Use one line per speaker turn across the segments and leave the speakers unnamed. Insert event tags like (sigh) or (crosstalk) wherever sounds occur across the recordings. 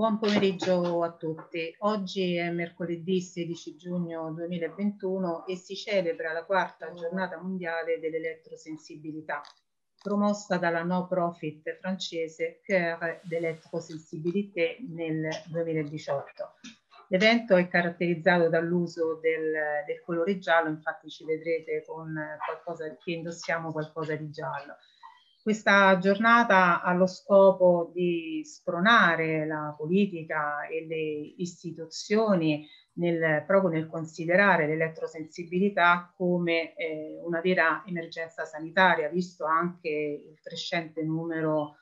Buon pomeriggio a tutti. Oggi è mercoledì 16 giugno 2021 e si celebra la quarta giornata mondiale dell'elettrosensibilità, promossa dalla no profit francese Cœur d'Electrosensibilité nel 2018. L'evento è caratterizzato dall'uso del, del colore giallo, infatti ci vedrete con qualcosa che indossiamo qualcosa di giallo questa giornata ha lo scopo di spronare la politica e le istituzioni nel, proprio nel considerare l'elettrosensibilità come eh, una vera emergenza sanitaria, visto anche il crescente numero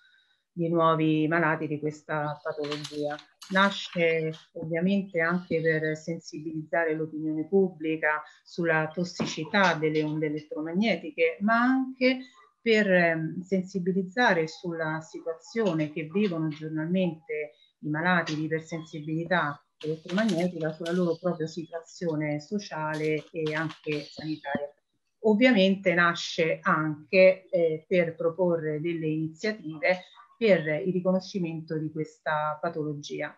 di nuovi malati di questa patologia. Nasce ovviamente anche per sensibilizzare l'opinione pubblica sulla tossicità delle onde elettromagnetiche, ma anche per ehm, sensibilizzare sulla situazione che vivono giornalmente i malati di ipersensibilità elettromagnetica sulla loro propria situazione sociale e anche sanitaria. Ovviamente nasce anche eh, per proporre delle iniziative per il riconoscimento di questa patologia.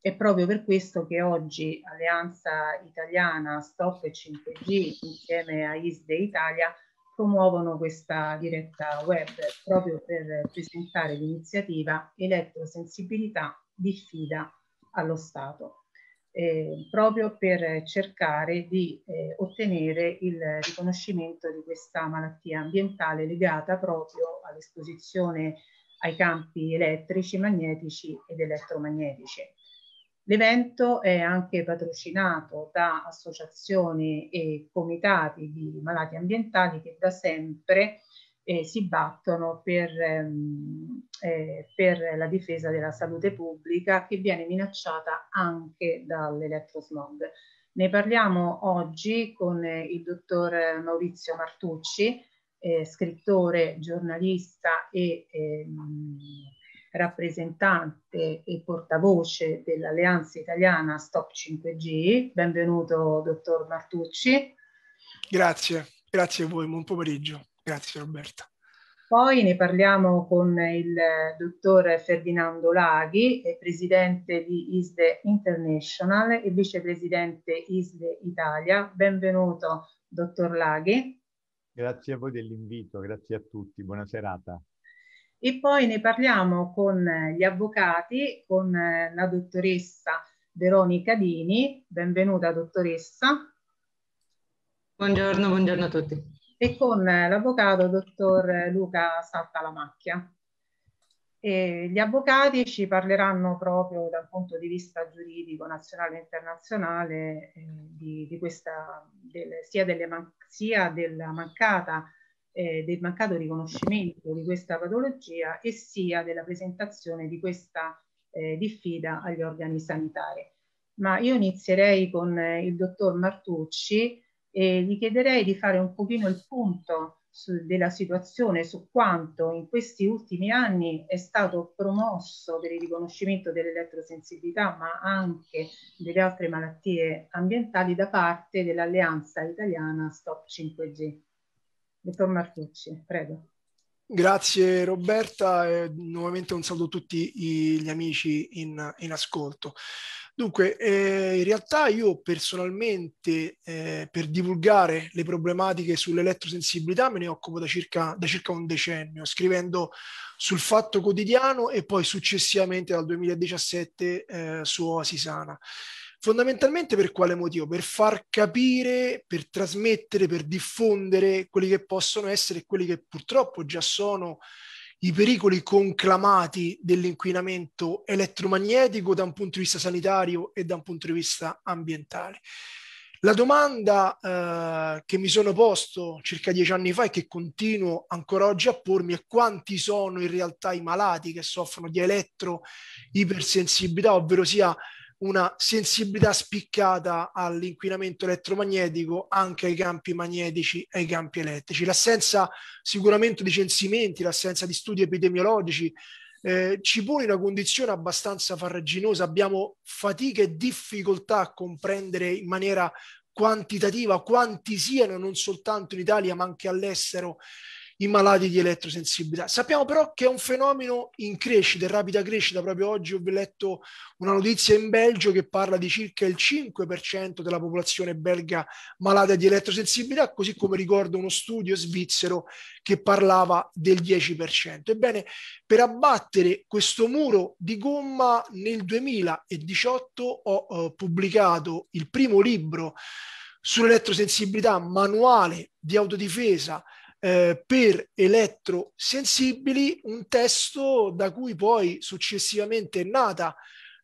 È proprio per questo che oggi Alleanza Italiana Stop 5G insieme a ISDE Italia promuovono questa diretta web proprio per presentare l'iniziativa Elettrosensibilità di fida allo Stato, eh, proprio per cercare di eh, ottenere il riconoscimento di questa malattia ambientale legata proprio all'esposizione ai campi elettrici, magnetici ed elettromagnetici. L'evento è anche patrocinato da associazioni e comitati di malati ambientali che da sempre eh, si battono per, ehm, eh, per, la difesa della salute pubblica che viene minacciata anche dall'elettrosmog. Ne parliamo oggi con eh, il dottor Maurizio Martucci, eh, scrittore, giornalista e ehm, rappresentante e portavoce dell'Alleanza Italiana Stop 5G.
Benvenuto, dottor Martucci. Grazie, grazie a voi, buon pomeriggio. Grazie Roberta.
Poi ne parliamo con il dottor Ferdinando Laghi, presidente di ISDE International e vicepresidente ISDE Italia. Benvenuto, dottor Laghi.
Grazie a voi dell'invito, grazie a tutti, buona serata
e poi ne parliamo con eh, gli avvocati, con eh, la dottoressa Veronica Dini, benvenuta dottoressa.
Buongiorno, buongiorno a tutti.
E con eh, l'avvocato dottor Luca Saltalamacchia. E gli avvocati ci parleranno proprio dal punto di vista giuridico nazionale e internazionale eh, di, di questa, del, sia, delle sia della mancata eh, del mancato riconoscimento di questa patologia e sia della presentazione di questa eh, diffida agli organi sanitari. Ma io inizierei con eh, il dottor Martucci e gli chiederei di fare un pochino il punto su, della situazione, su quanto in questi ultimi anni è stato promosso per il riconoscimento dell'elettrosensibilità, ma anche delle altre malattie ambientali da parte dell'Alleanza Italiana Stop 5G dottor
Martucci, prego. Grazie Roberta e nuovamente un saluto a tutti gli amici in, in ascolto. Dunque, eh, in realtà io personalmente eh, per divulgare le problematiche sull'elettrosensibilità me ne occupo da circa, da circa, un decennio, scrivendo sul Fatto Quotidiano e poi successivamente dal 2017 eh, su Oasisana. Sana. Fondamentalmente per quale motivo? Per far capire, per trasmettere, per diffondere quelli che possono essere e quelli che purtroppo già sono i pericoli conclamati dell'inquinamento elettromagnetico da un punto di vista sanitario e da un punto di vista ambientale. La domanda eh, che mi sono posto circa dieci anni fa e che continuo ancora oggi a pormi è quanti sono in realtà i malati che soffrono di elettroipersensibilità, ovvero sia una sensibilità spiccata all'inquinamento elettromagnetico anche ai campi magnetici e ai campi elettrici. L'assenza sicuramente di censimenti, l'assenza di studi epidemiologici eh, ci pone in una condizione abbastanza farraginosa, abbiamo fatica e difficoltà a comprendere in maniera quantitativa quanti siano non soltanto in Italia ma anche all'estero i malati di elettrosensibilità. Sappiamo però che è un fenomeno in crescita, in rapida crescita. Proprio oggi ho letto una notizia in Belgio che parla di circa il 5% della popolazione belga malata di elettrosensibilità, così come ricordo uno studio svizzero che parlava del 10%. Ebbene, per abbattere questo muro di gomma nel 2018 ho eh, pubblicato il primo libro sull'elettrosensibilità manuale di autodifesa eh, per elettrosensibili un testo da cui poi successivamente è nata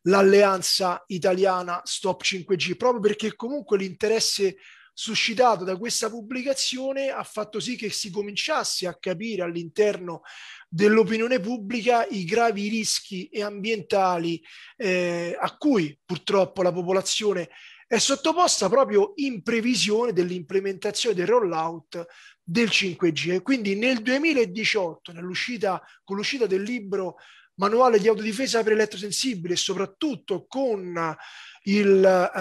l'alleanza italiana Stop 5G, proprio perché comunque l'interesse suscitato da questa pubblicazione ha fatto sì che si cominciasse a capire all'interno dell'opinione pubblica i gravi rischi ambientali eh, a cui purtroppo la popolazione è sottoposta proprio in previsione dell'implementazione del rollout del 5G. E quindi nel 2018, con l'uscita del libro manuale di autodifesa per elettrosensibili e soprattutto con il, eh,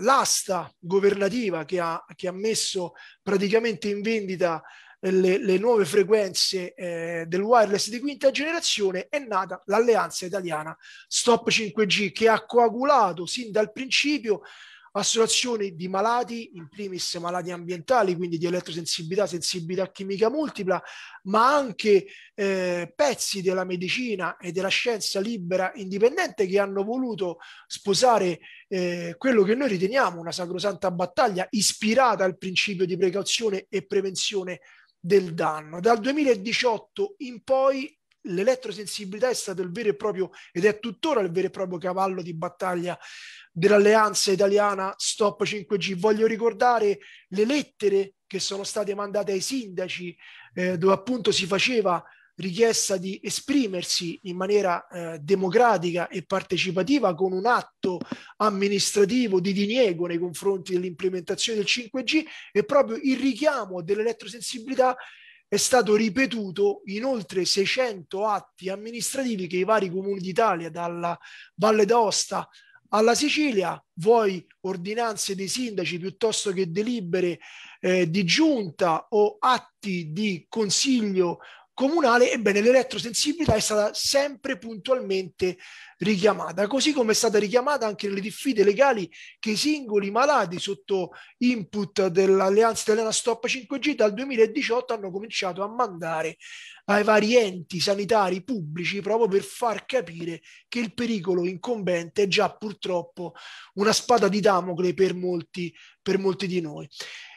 l'asta governativa che ha, che ha, messo praticamente in vendita le, le nuove frequenze eh, del wireless di quinta generazione è nata l'alleanza italiana Stop 5G che ha coagulato sin dal principio associazioni di malati, in primis malati ambientali, quindi di elettrosensibilità, sensibilità chimica multipla, ma anche eh, pezzi della medicina e della scienza libera indipendente che hanno voluto sposare eh, quello che noi riteniamo una sacrosanta battaglia ispirata al principio di precauzione e prevenzione del danno. Dal 2018 in poi l'elettrosensibilità è stato il vero e proprio ed è tuttora il vero e proprio cavallo di battaglia dell'alleanza italiana Stop 5G. Voglio ricordare le lettere che sono state mandate ai sindaci eh, dove appunto si faceva richiesta di esprimersi in maniera eh, democratica e partecipativa con un atto amministrativo di diniego nei confronti dell'implementazione del 5G e proprio il richiamo dell'elettrosensibilità è stato ripetuto in oltre 600 atti amministrativi che i vari comuni d'Italia, dalla Valle d'Aosta alla Sicilia, vuoi ordinanze dei sindaci piuttosto che delibere eh, di giunta o atti di consiglio comunale, ebbene l'elettrosensibilità è stata sempre puntualmente richiamata, così come è stata richiamata anche nelle diffide legali che i singoli malati sotto input dell'Alleanza Italiana Stop 5G dal 2018 hanno cominciato a mandare ai vari enti sanitari pubblici proprio per far capire che il pericolo incombente è già purtroppo una spada di Damocle per molti, per molti di noi.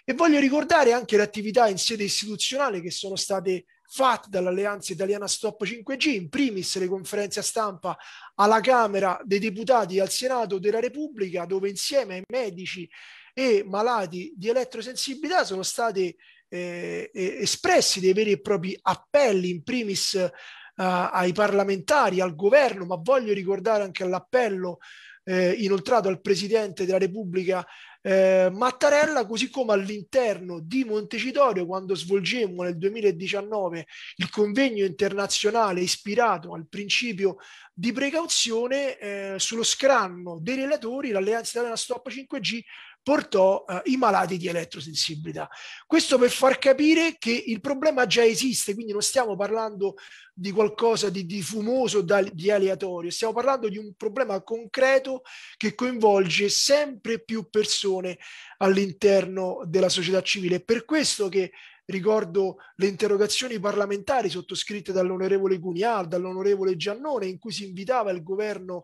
E voglio ricordare anche le attività in sede istituzionale che sono state fatti dall'Alleanza Italiana Stop 5G, in primis le conferenze a stampa alla Camera dei Deputati e al Senato della Repubblica, dove insieme ai medici e malati di elettrosensibilità sono stati eh, espressi dei veri e propri appelli, in primis eh, ai parlamentari, al governo, ma voglio ricordare anche l'appello eh, inoltrato al Presidente della Repubblica eh, Mattarella, così come all'interno di Montecitorio, quando svolgemmo nel 2019 il convegno internazionale ispirato al principio di precauzione, eh, sullo scranno dei relatori, l'Alleanza Italiana Stop 5G portò eh, i malati di elettrosensibilità. Questo per far capire che il problema già esiste, quindi non stiamo parlando di qualcosa di, di fumoso, da, di aleatorio, stiamo parlando di un problema concreto che coinvolge sempre più persone persone all'interno della società civile. È per questo che ricordo le interrogazioni parlamentari sottoscritte dall'onorevole Cunial, dall'onorevole Giannone, in cui si invitava il governo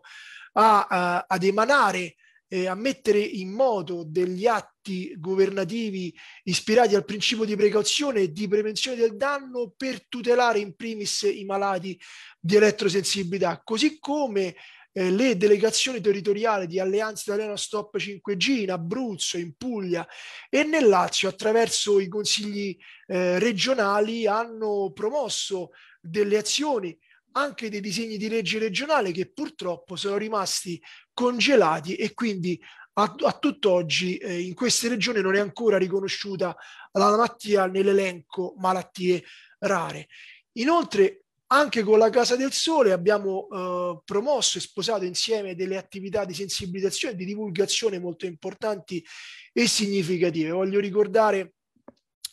a, a, ad emanare a mettere in moto degli atti governativi ispirati al principio di precauzione e di prevenzione del danno per tutelare in primis i malati di elettrosensibilità, così come eh, le delegazioni territoriali di Alleanza Italiana Stop 5G in Abruzzo, in Puglia e nel Lazio attraverso i consigli eh, regionali hanno promosso delle azioni anche dei disegni di legge regionale che purtroppo sono rimasti congelati e quindi a, a tutt'oggi eh, in queste regioni non è ancora riconosciuta la malattia nell'elenco malattie rare. Inoltre anche con la Casa del Sole abbiamo eh, promosso e sposato insieme delle attività di sensibilizzazione e di divulgazione molto importanti e significative. Voglio ricordare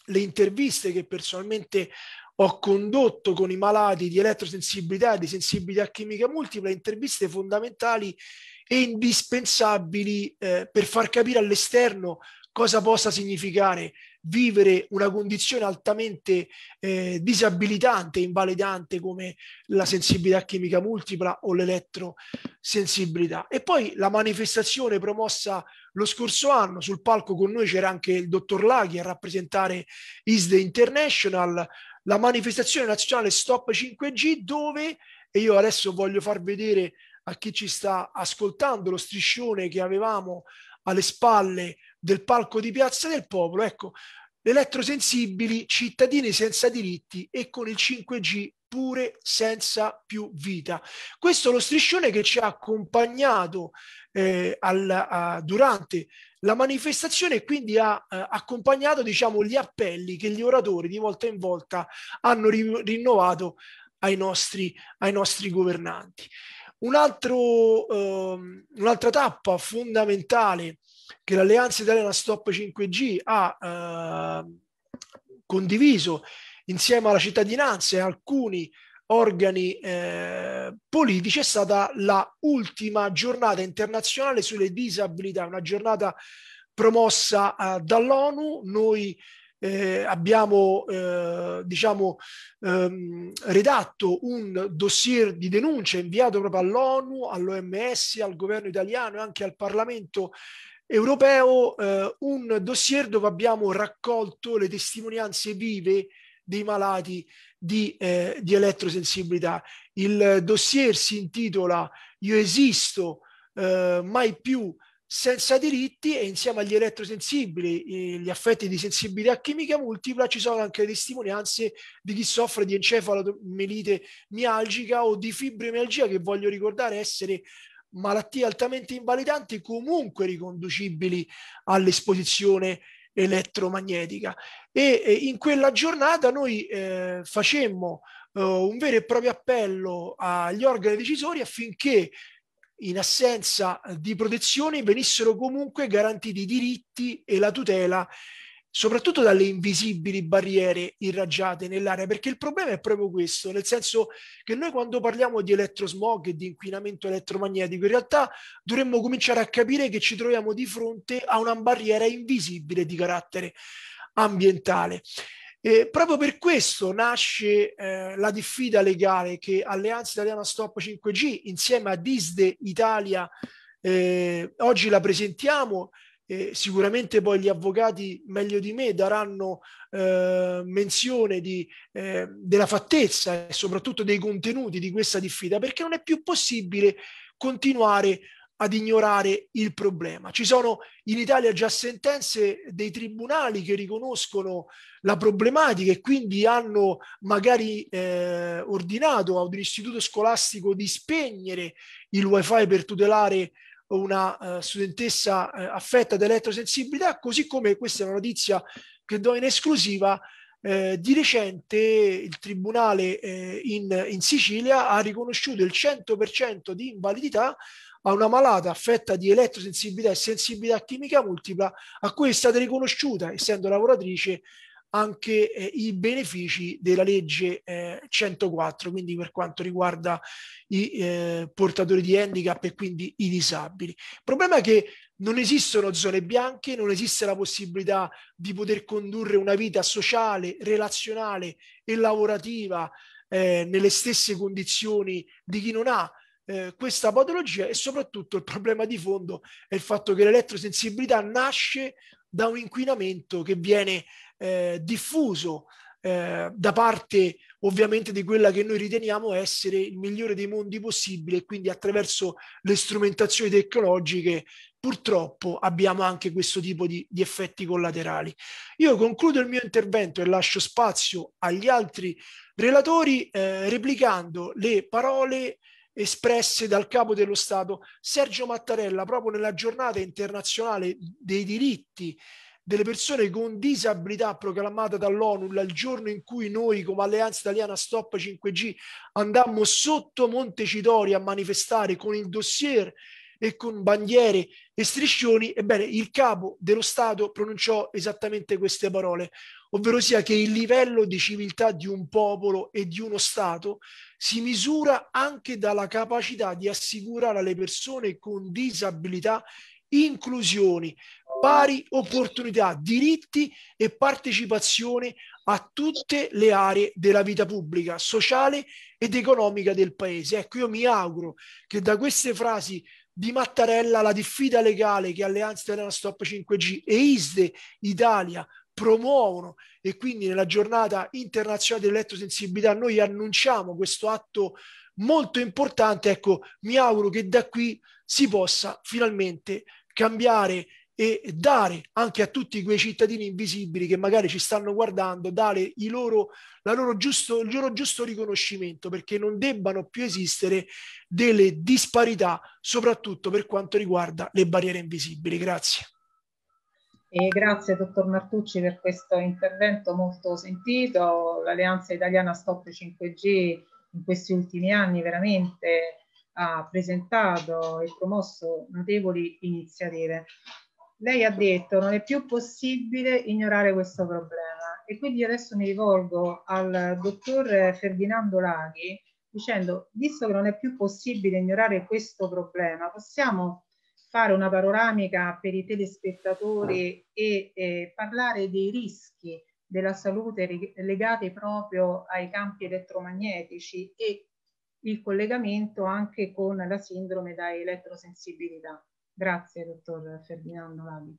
le interviste che personalmente ho condotto con i malati di elettrosensibilità e di sensibilità chimica multipla, interviste fondamentali e indispensabili eh, per far capire all'esterno cosa possa significare vivere una condizione altamente eh, disabilitante invalidante come la sensibilità chimica multipla o l'elettrosensibilità. E poi la manifestazione promossa lo scorso anno, sul palco con noi c'era anche il dottor Laghi a rappresentare ISDE International, la manifestazione nazionale Stop 5G dove, e io adesso voglio far vedere a chi ci sta ascoltando lo striscione che avevamo alle spalle del palco di Piazza del Popolo, ecco, elettrosensibili, cittadini senza diritti e con il 5G pure senza più vita. Questo è lo striscione che ci ha accompagnato eh, al, a, durante la manifestazione e quindi ha eh, accompagnato diciamo, gli appelli che gli oratori di volta in volta hanno ri- rinnovato ai nostri, ai nostri governanti. Un altro, eh, un'altra tappa fondamentale che l'Alleanza Italiana Stop 5G ha eh, condiviso insieme alla cittadinanza e alcuni organi eh, politici è stata la ultima giornata internazionale sulle disabilità, una giornata promossa eh, dall'ONU. Noi eh, abbiamo eh, diciamo, ehm, redatto un dossier di denuncia inviato proprio all'ONU, all'OMS, al governo italiano e anche al Parlamento europeo eh, un dossier dove abbiamo raccolto le testimonianze vive dei malati di, eh, di elettrosensibilità. Il dossier si intitola Io esisto, eh, mai più senza diritti e insieme agli elettrosensibili, eh, gli affetti di sensibilità chimica multipla, ci sono anche le testimonianze di chi soffre di encefalomelite mialgica o di fibromialgia che voglio ricordare essere malattie altamente invalidanti comunque riconducibili all'esposizione elettromagnetica e, e in quella giornata noi eh, facemmo eh, un vero e proprio appello agli organi decisori affinché in assenza di protezioni venissero comunque garantiti i diritti e la tutela soprattutto dalle invisibili barriere irraggiate nell'aria, perché il problema è proprio questo, nel senso che noi quando parliamo di elettrosmog e di inquinamento elettromagnetico, in realtà dovremmo cominciare a capire che ci troviamo di fronte a una barriera invisibile di carattere ambientale. E proprio per questo nasce eh, la diffida legale che Alleanza Italiana Stop 5G insieme a Disde Italia eh, oggi la presentiamo eh, sicuramente poi gli avvocati meglio di me daranno eh, menzione di, eh, della fattezza e soprattutto dei contenuti di questa diffida perché non è più possibile continuare ad ignorare il problema. Ci sono in Italia già sentenze dei tribunali che riconoscono la problematica e quindi hanno magari eh, ordinato ad un istituto scolastico di spegnere il wifi per tutelare una eh, studentessa eh, affetta da elettrosensibilità, così come questa è una notizia che do in esclusiva, eh, di recente il tribunale eh, in, in, Sicilia ha riconosciuto il 100% di invalidità a una malata affetta di elettrosensibilità e sensibilità chimica multipla a cui è stata riconosciuta, essendo lavoratrice, anche eh, i benefici della legge eh, 104, quindi per quanto riguarda i eh, portatori di handicap e quindi i disabili. Il problema è che non esistono zone bianche, non esiste la possibilità di poter condurre una vita sociale, relazionale e lavorativa eh, nelle stesse condizioni di chi non ha eh, questa patologia e soprattutto il problema di fondo è il fatto che l'elettrosensibilità nasce da un inquinamento che viene eh, diffuso eh, da parte ovviamente di quella che noi riteniamo essere il migliore dei mondi possibile e quindi attraverso le strumentazioni tecnologiche purtroppo abbiamo anche questo tipo di, di effetti collaterali. Io concludo il mio intervento e lascio spazio agli altri relatori eh, replicando le parole espresse dal capo dello Stato Sergio Mattarella proprio nella giornata internazionale dei diritti delle persone con disabilità proclamata dall'ONU il giorno in cui noi come Alleanza Italiana Stop 5G andammo sotto Montecitorio a manifestare con il dossier e con bandiere e striscioni, ebbene il capo dello Stato pronunciò esattamente queste parole, ovvero sia che il livello di civiltà di un popolo e di uno Stato si misura anche dalla capacità di assicurare alle persone con disabilità inclusioni, pari opportunità, diritti e partecipazione a tutte le aree della vita pubblica, sociale ed economica del Paese. Ecco, io mi auguro che da queste frasi di Mattarella la diffida legale che Alleanza Italiana Stop 5G e ISDE Italia promuovono e quindi nella giornata internazionale dell'elettrosensibilità noi annunciamo questo atto molto importante, ecco, mi auguro che da qui si possa finalmente cambiare e dare anche a tutti quei cittadini invisibili che magari ci stanno guardando, dare loro, loro giusto, il loro giusto riconoscimento perché non debbano più esistere delle disparità, soprattutto per quanto riguarda le barriere invisibili. Grazie.
E grazie dottor Martucci per questo intervento molto sentito. L'Alleanza Italiana Stop 5G in questi ultimi anni veramente ha presentato e promosso notevoli iniziative. Lei ha detto non è più possibile ignorare questo problema e quindi adesso mi rivolgo al dottor Ferdinando Laghi dicendo visto che non è più possibile ignorare questo problema possiamo fare una panoramica per i telespettatori e eh, parlare dei rischi della salute legati proprio ai campi elettromagnetici e il collegamento anche con la sindrome da elettrosensibilità. Grazie, dottor Ferdinando Lavi.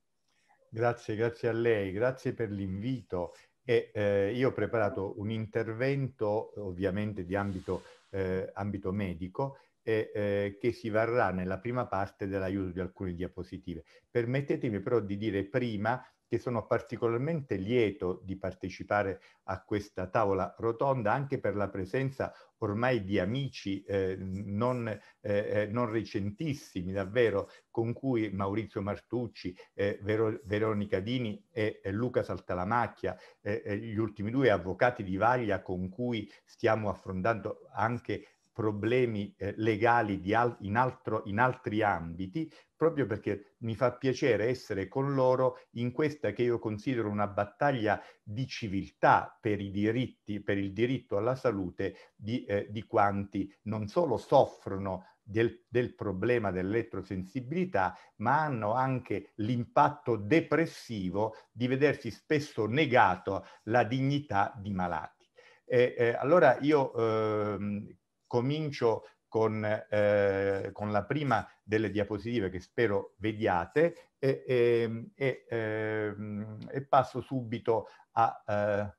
Grazie, grazie a lei, grazie per l'invito. eh, io ho preparato un intervento ovviamente di ambito, eh, ambito medico eh, che si varrà nella prima parte dell'aiuto di alcune diapositive. Permettetemi però di dire prima che sono particolarmente lieto di partecipare a questa tavola rotonda anche per la presenza ormai di amici eh, non, eh, eh non, recentissimi davvero, con cui Maurizio Martucci, eh, Vero, Veronica Dini e, e Luca Saltalamacchia, eh, eh, gli ultimi due avvocati di Vaglia con cui stiamo affrontando anche problemi eh, legali al in, altro, in altri ambiti, proprio perché mi fa piacere essere con loro in questa che io considero una battaglia di civiltà per i diritti, per il diritto alla salute di, eh, di quanti non solo soffrono del, del, problema dell'elettrosensibilità, ma hanno anche l'impatto depressivo di vedersi spesso negato la dignità di malati. E, eh, allora io ehm, comincio con, eh, con, la prima delle diapositive che spero vediate e, ehm, e, e, ehm, e passo subito a, eh,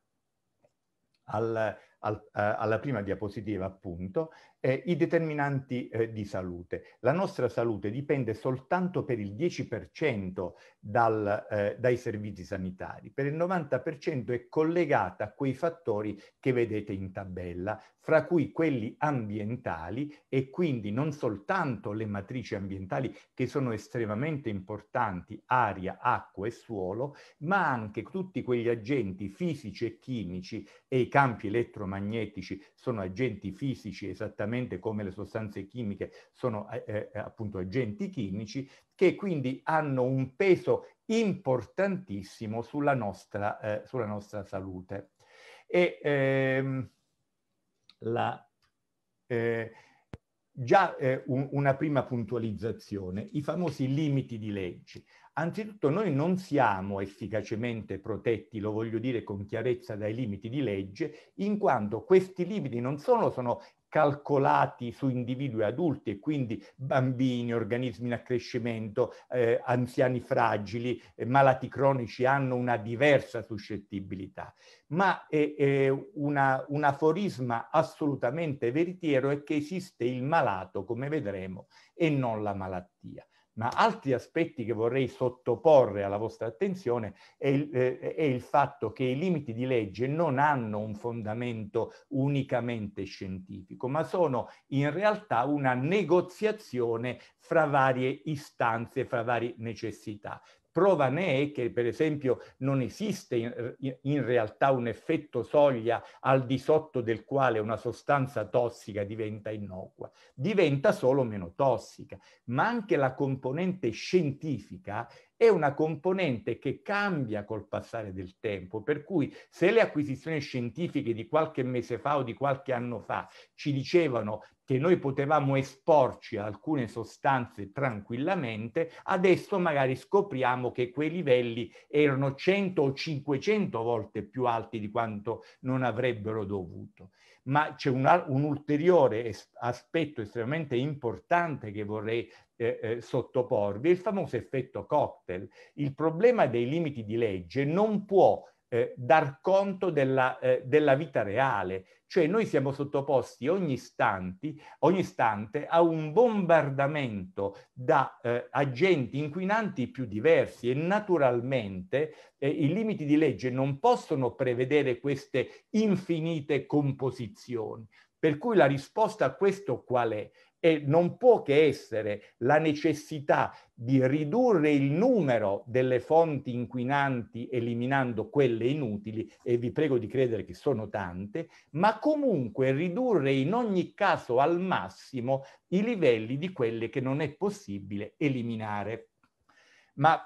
al, al, eh, alla prima diapositiva appunto eh, i determinanti eh, di salute. La nostra salute dipende soltanto per il 10% dal, eh, dai servizi sanitari, per il 90% è collegata a quei fattori che vedete in tabella, fra cui quelli ambientali e quindi non soltanto le matrici ambientali che sono estremamente importanti, aria, acqua e suolo, ma anche tutti quegli agenti fisici e chimici e i campi elettromagnetici sono agenti fisici esattamente esattamente come le sostanze chimiche sono eh, eh, eh, appunto agenti chimici, che quindi hanno un peso importantissimo sulla nostra, eh, sulla nostra salute. E, ehm, la, eh, già eh, un, una prima puntualizzazione, i famosi limiti di legge. Anzitutto noi non siamo efficacemente protetti, lo voglio dire con chiarezza, dai limiti di legge, in quanto questi limiti non solo sono calcolati su individui adulti e quindi bambini, organismi in accrescimento, eh, anziani fragili, eh, malati cronici hanno una diversa suscettibilità. Ma è, è una, un aforisma assolutamente veritiero è che esiste il malato, come vedremo, e non la malattia. Ma altri aspetti che vorrei sottoporre alla vostra attenzione è il, eh, è il fatto che i limiti di legge non hanno un fondamento unicamente scientifico, ma sono in realtà una negoziazione fra varie istanze, fra varie necessità. Prova ne è che, per esempio, non esiste in, in realtà un effetto soglia al di sotto del quale una sostanza tossica diventa innocua, diventa solo meno tossica, ma anche la componente scientifica è una componente che cambia col passare del tempo, per cui se le acquisizioni scientifiche di qualche mese fa o di qualche anno fa ci dicevano che noi potevamo esporci a alcune sostanze tranquillamente, adesso magari scopriamo che quei livelli erano 100 o 500 volte più alti di quanto non avrebbero dovuto ma c'è un, un, ulteriore aspetto estremamente importante che vorrei eh, eh, sottoporvi, il famoso effetto cocktail. Il problema dei limiti di legge non può eh, dar conto della, eh, della, vita reale, cioè noi siamo sottoposti ogni, istanti, ogni istante a un bombardamento da eh, agenti inquinanti più diversi e naturalmente eh, i limiti di legge non possono prevedere queste infinite composizioni. Per cui la risposta a questo qual è? e non può che essere la necessità di ridurre il numero delle fonti inquinanti eliminando quelle inutili, e vi prego di credere che sono tante, ma comunque ridurre in ogni caso al massimo i livelli di quelle che non è possibile eliminare. Ma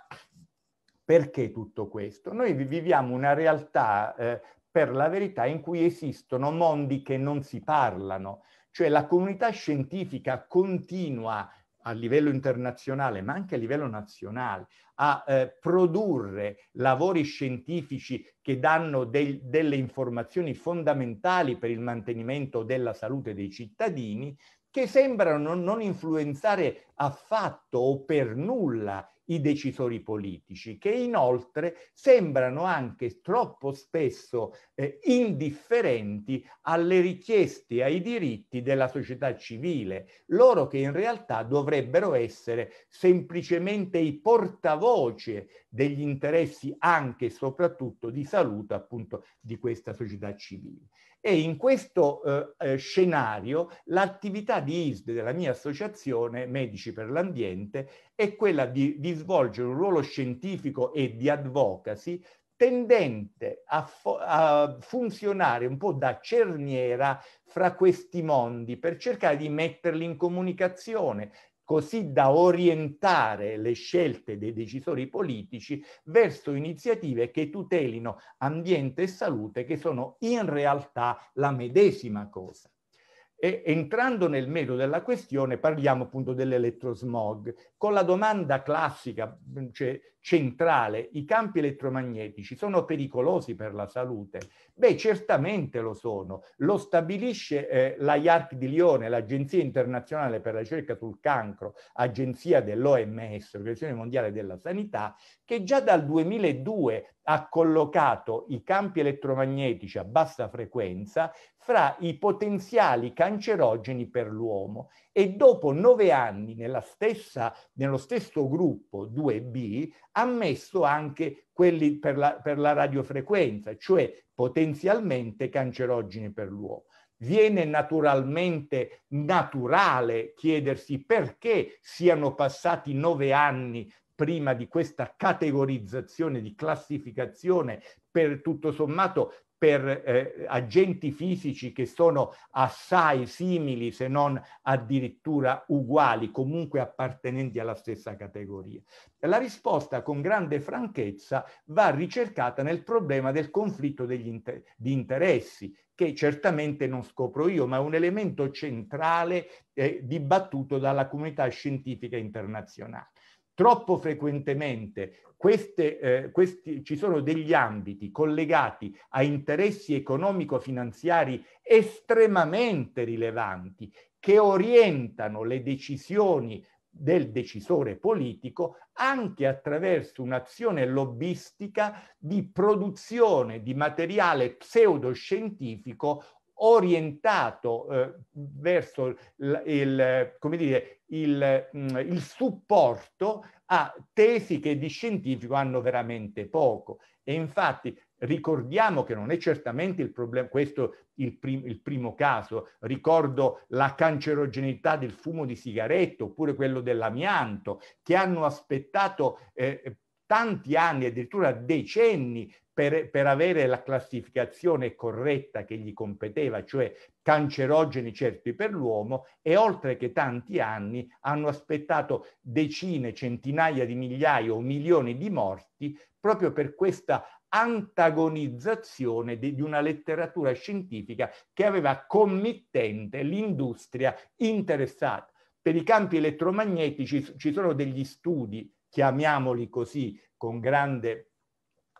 perché tutto questo? Noi viviamo una realtà, eh, per la verità, in cui esistono mondi che non si parlano cioè la comunità scientifica continua a livello internazionale, ma anche a livello nazionale, a eh, produrre lavori scientifici che danno del, delle informazioni fondamentali per il mantenimento della salute dei cittadini, che sembrano non influenzare affatto o per nulla i decisori politici, che inoltre sembrano anche troppo spesso eh, indifferenti alle richieste, ai diritti della società civile, loro che in realtà dovrebbero essere semplicemente i portavoce degli interessi anche e soprattutto di salute appunto di questa società civile. E in questo eh, eh scenario l'attività di ISD, della mia associazione Medici per l'Ambiente, è quella di, di svolgere un ruolo scientifico e di advocacy tendente a, a, funzionare un po' da cerniera fra questi mondi per cercare di metterli in comunicazione, così da orientare le scelte dei decisori politici verso iniziative che tutelino ambiente e salute, che sono in realtà la medesima cosa. E entrando nel merito della questione parliamo appunto dell'elettrosmog con la domanda classica, cioè centrale, i campi elettromagnetici sono pericolosi per la salute? Beh, certamente lo sono. Lo stabilisce eh, l'IARC di Lione, l'Agenzia Internazionale per la Ricerca sul Cancro, agenzia dell'OMS, Organizzazione Mondiale della Sanità, che già dal 2002 ha collocato i campi elettromagnetici a bassa frequenza fra i potenziali cancerogeni per l'uomo e dopo nove anni nella stessa nello stesso gruppo 2B ha messo anche quelli per la, per la radiofrequenza, cioè potenzialmente cancerogeni per l'uomo. Viene naturalmente naturale chiedersi perché siano passati nove anni prima di questa categorizzazione, di classificazione, per tutto sommato per eh, agenti fisici che sono assai simili se non addirittura uguali, comunque appartenenti alla stessa categoria. La risposta con grande franchezza va ricercata nel problema del conflitto inter- di interessi, che certamente non scopro io, ma è un elemento centrale eh, dibattuto dalla comunità scientifica internazionale. Troppo frequentemente queste, eh, questi, ci sono degli ambiti collegati a interessi economico-finanziari estremamente rilevanti che orientano le decisioni del decisore politico anche attraverso un'azione lobbistica di produzione di materiale pseudoscientifico orientato eh, verso il, il, come dire, il, mm, il supporto a tesi che di scientifico hanno veramente poco. E infatti Ricordiamo che non è certamente il problema, questo il, prim- il, primo caso, ricordo la cancerogenità del fumo di sigaretto oppure quello dell'amianto, che hanno aspettato eh, tanti anni, addirittura decenni, per, per, avere la classificazione corretta che gli competeva, cioè cancerogeni certi per l'uomo, e oltre che tanti anni hanno aspettato decine, centinaia di migliaia o milioni di morti proprio per questa antagonizzazione di, di una letteratura scientifica che aveva committente l'industria interessata. Per i campi elettromagnetici ci sono degli studi, chiamiamoli così con grande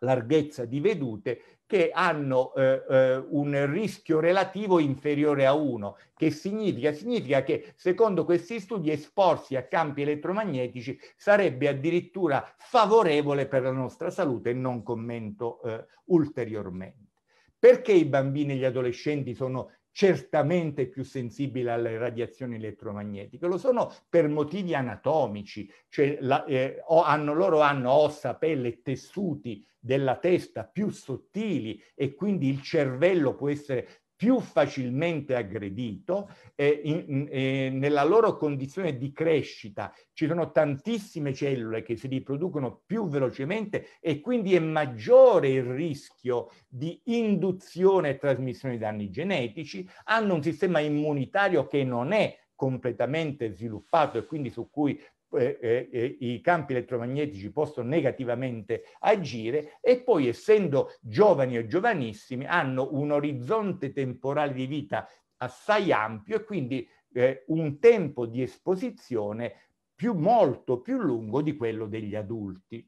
larghezza di vedute che hanno eh, eh, un rischio relativo inferiore a 1. Che significa? Significa che secondo questi studi esporsi a campi elettromagnetici sarebbe addirittura favorevole per la nostra salute e non commento eh, ulteriormente. Perché i bambini e gli adolescenti sono certamente più sensibile alle radiazioni elettromagnetiche, lo sono per motivi anatomici, cioè la, eh, hanno, loro hanno ossa, pelle e tessuti della testa più sottili e quindi il cervello può essere più facilmente aggredito, e eh, in, eh, nella loro condizione di crescita ci sono tantissime cellule che si riproducono più velocemente e quindi è maggiore il rischio di induzione e trasmissione di danni genetici, hanno un sistema immunitario che non è completamente sviluppato e quindi su cui eh, eh, eh, i campi elettromagnetici possono negativamente agire e poi essendo giovani o giovanissimi hanno un orizzonte temporale di vita assai ampio e quindi eh, un tempo di esposizione più, molto più lungo di quello degli adulti.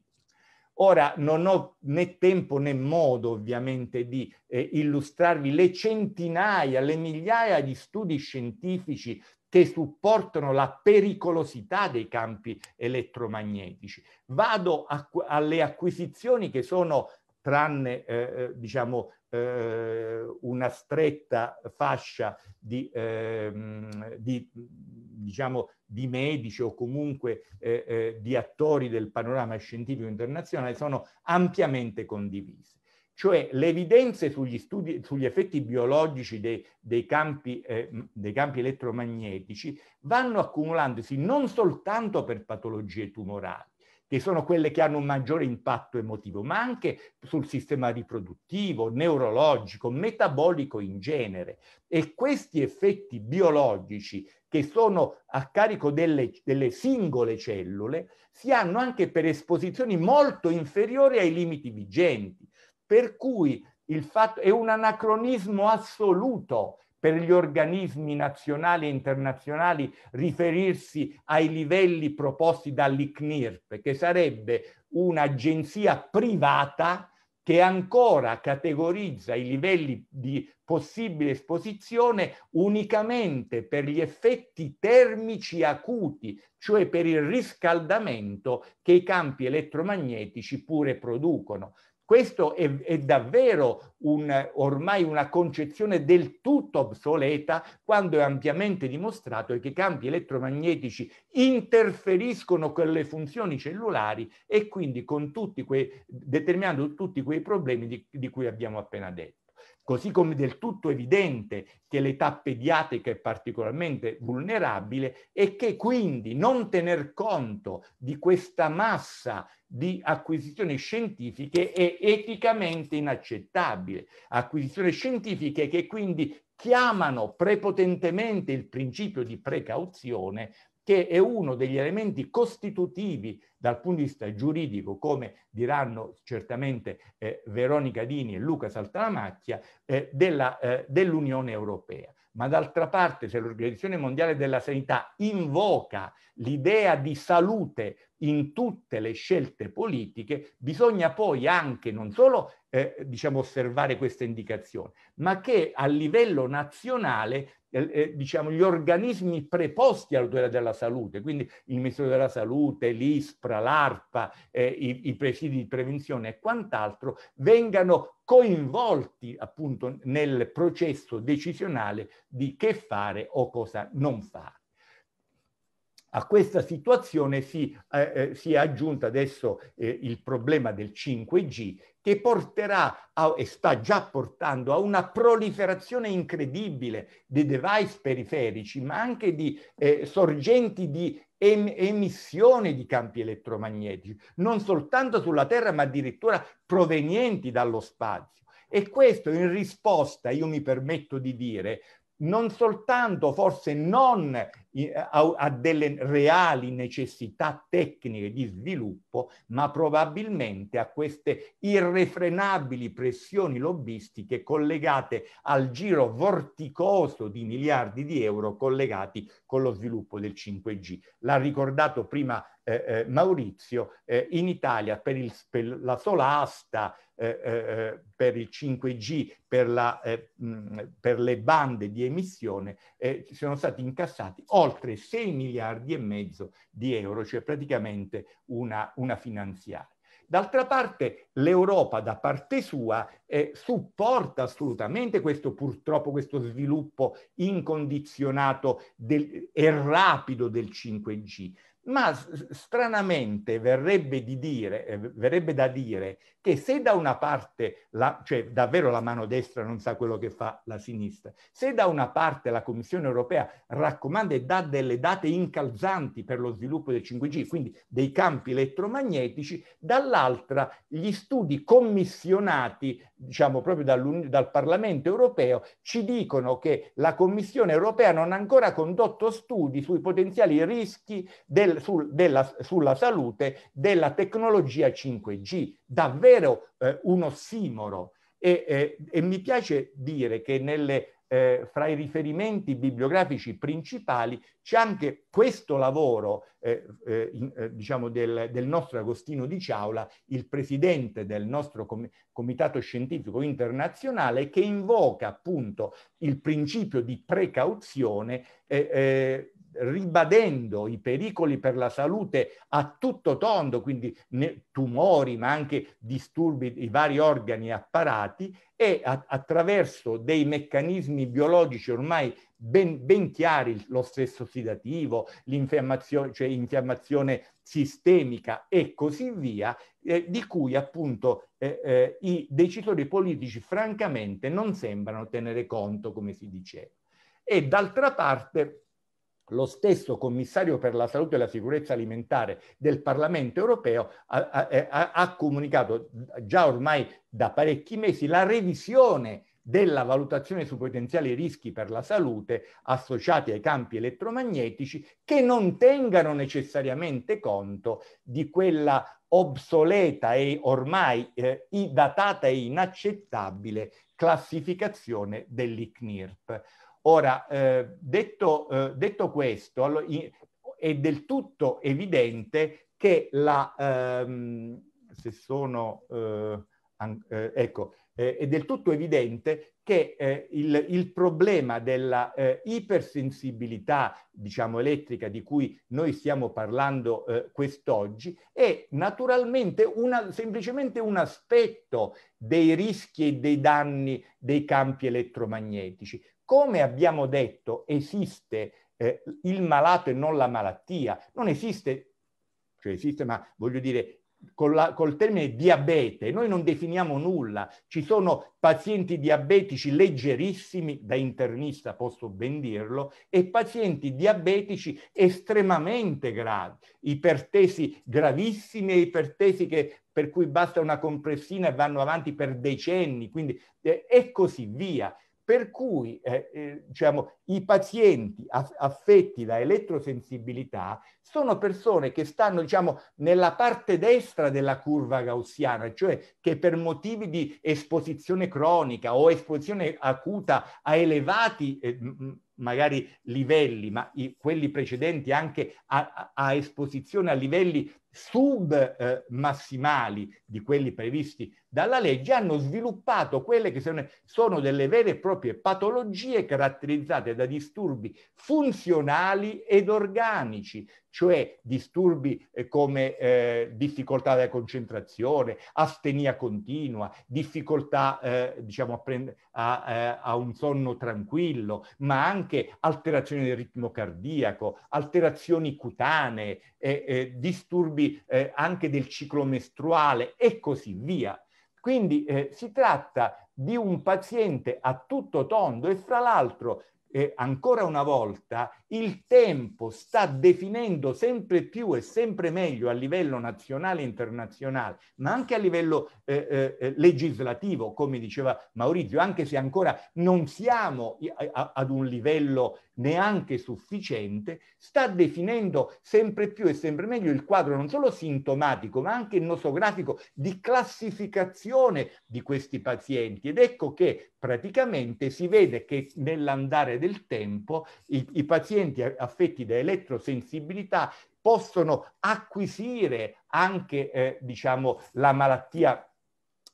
Ora non ho né tempo né modo ovviamente di eh, illustrarvi le centinaia, le migliaia di studi scientifici che supportano la pericolosità dei campi elettromagnetici. Vado a, alle acquisizioni che sono, tranne eh, eh, diciamo, eh, una stretta fascia di, eh, di, diciamo, di medici o comunque eh, eh, di attori del panorama scientifico internazionale, sono ampiamente condivise cioè le evidenze sugli, studi, sugli effetti biologici dei, dei, campi, eh, dei, campi, elettromagnetici vanno accumulandosi non soltanto per patologie tumorali, che sono quelle che hanno un maggiore impatto emotivo, ma anche sul sistema riproduttivo, neurologico, metabolico in genere. E questi effetti biologici che sono a carico delle, delle singole cellule si hanno anche per esposizioni molto inferiori ai limiti vigenti per cui il fatto è un anacronismo assoluto per gli organismi nazionali e internazionali riferirsi ai livelli proposti dall'ICNIRP, che sarebbe un'agenzia privata che ancora categorizza i livelli di possibile esposizione unicamente per gli effetti termici acuti, cioè per il riscaldamento che i campi elettromagnetici pure producono. Questo è, è davvero un, ormai una concezione del tutto obsoleta quando è ampiamente dimostrato che i campi elettromagnetici interferiscono con le funzioni cellulari e quindi tutti quei, determinando tutti quei problemi di, di cui abbiamo appena detto così come del tutto evidente che l'età pediatrica è particolarmente vulnerabile e che quindi non tener conto di questa massa di acquisizioni scientifiche è eticamente inaccettabile. Acquisizioni scientifiche che quindi chiamano prepotentemente il principio di precauzione, che è uno degli elementi costitutivi dal punto di vista giuridico, come diranno certamente eh, Veronica Dini e Luca Saltalamacchia, eh, eh dell'Unione Europea. Ma d'altra parte, se l'Organizzazione Mondiale della Sanità invoca l'idea di salute in tutte le scelte politiche bisogna poi anche non solo eh, diciamo, osservare questa indicazione, ma che a livello nazionale eh, eh, diciamo, gli organismi preposti alla tutela della salute, quindi il Ministero della Salute, l'ISPRA, l'ARPA, eh, i, i, presidi di prevenzione e quant'altro, vengano coinvolti appunto nel processo decisionale di che fare o cosa non fare. A questa situazione si, eh, eh, si è aggiunto adesso eh, il problema del 5G che porterà a, e sta già portando a una proliferazione incredibile di device periferici, ma anche di eh, sorgenti di em- emissione di campi elettromagnetici, non soltanto sulla Terra, ma addirittura provenienti dallo spazio. E questo in risposta, io mi permetto di dire, non soltanto forse non eh, a, delle reali necessità tecniche di sviluppo, ma probabilmente a queste irrefrenabili pressioni lobbistiche collegate al giro vorticoso di miliardi di euro collegati con lo sviluppo del 5G. L'ha ricordato prima eh, eh, Maurizio, eh, in Italia per, il, per la sola asta eh, eh, eh, per il 5G, per, la, eh, mh, per, le bande di emissione, sono stati incassati oltre 6 miliardi e mezzo di euro, cioè praticamente una, una finanziaria. D'altra parte l'Europa da parte sua eh, supporta assolutamente questo purtroppo questo sviluppo incondizionato del, e rapido del 5G, ma stranamente verrebbe, di dire, eh, verrebbe da dire che se da una parte, la, cioè davvero la mano destra non sa quello che fa la sinistra, se da una parte la Commissione europea raccomanda e dà delle date incalzanti per lo sviluppo del 5G, quindi dei campi elettromagnetici, dall'altra gli studi commissionati diciamo proprio dal Parlamento europeo, ci dicono che la Commissione europea non ha ancora condotto studi sui potenziali rischi del, sul, della, sulla salute della tecnologia 5G. Davvero eh, un ossimoro. E, eh, e mi piace dire che nelle eh, fra i riferimenti bibliografici principali c'è anche questo lavoro, eh, eh, in, eh, diciamo, del, del, nostro Agostino Di Ciaula, il presidente del nostro com Comitato Scientifico Internazionale, che invoca appunto il principio di precauzione eh, eh, ribadendo i pericoli per la salute a tutto tondo, quindi tumori ma anche disturbi i vari organi e apparati e attraverso dei meccanismi biologici ormai ben, ben chiari, lo stress ossidativo, l'infiammazione, cioè infiammazione sistemica e così via, eh, di cui appunto eh, eh, i decisori politici francamente non sembrano tenere conto, come si diceva. E d'altra parte lo stesso commissario per la salute e la sicurezza alimentare del Parlamento europeo ha, ha, eh, ha, comunicato già ormai da parecchi mesi la revisione della valutazione su potenziali rischi per la salute associati ai campi elettromagnetici che non tengano necessariamente conto di quella obsoleta e ormai eh, datata e inaccettabile classificazione dell'ICNIRP. Ora, eh, detto, eh, detto, questo, è del tutto evidente che la, ehm, se sono, eh, an, eh, ecco, eh, è del tutto evidente che eh, il, il, problema della ipersensibilità, diciamo, elettrica di cui noi stiamo parlando quest'oggi è naturalmente una, semplicemente un aspetto dei rischi e dei danni dei campi elettromagnetici come abbiamo detto, esiste eh, il malato e non la malattia. Non esiste, cioè esiste, ma voglio dire, la, col termine diabete, noi non definiamo nulla, ci sono pazienti diabetici leggerissimi, da internista posso ben dirlo, e pazienti diabetici estremamente gravi, ipertesi gravissimi e ipertesi che, per cui basta una compressina e vanno avanti per decenni, quindi, eh, e così via per cui eh, eh, diciamo, i pazienti affetti da elettrosensibilità sono persone che stanno diciamo, nella parte destra della curva gaussiana, cioè che per motivi di esposizione cronica o esposizione acuta a elevati eh, magari livelli, ma i, quelli precedenti anche a, a, a esposizione a livelli sub eh, di quelli previsti dalla legge, hanno sviluppato quelle che sono, sono delle vere e proprie patologie caratterizzate da disturbi funzionali ed organici, cioè disturbi eh, come eh, difficoltà della concentrazione, astenia continua, difficoltà eh, diciamo a, prend- a, eh, a un sonno tranquillo, ma anche alterazioni del ritmo cardiaco, alterazioni cutanee, eh, eh disturbi eh, anche del ciclo mestruale e così via. Quindi eh, si tratta di un paziente a tutto tondo e fra l'altro eh, ancora una volta il tempo sta definendo sempre più e sempre meglio a livello nazionale e internazionale, ma anche a livello eh, eh, eh legislativo, come diceva Maurizio, anche se ancora non siamo a, a, ad un livello neanche sufficiente, sta definendo sempre più e sempre meglio il quadro non solo sintomatico, ma anche nosografico di classificazione di questi pazienti. Ed ecco che praticamente si vede che nell'andare del tempo i, i pazienti pazienti affetti da elettrosensibilità possono acquisire anche eh, diciamo, la malattia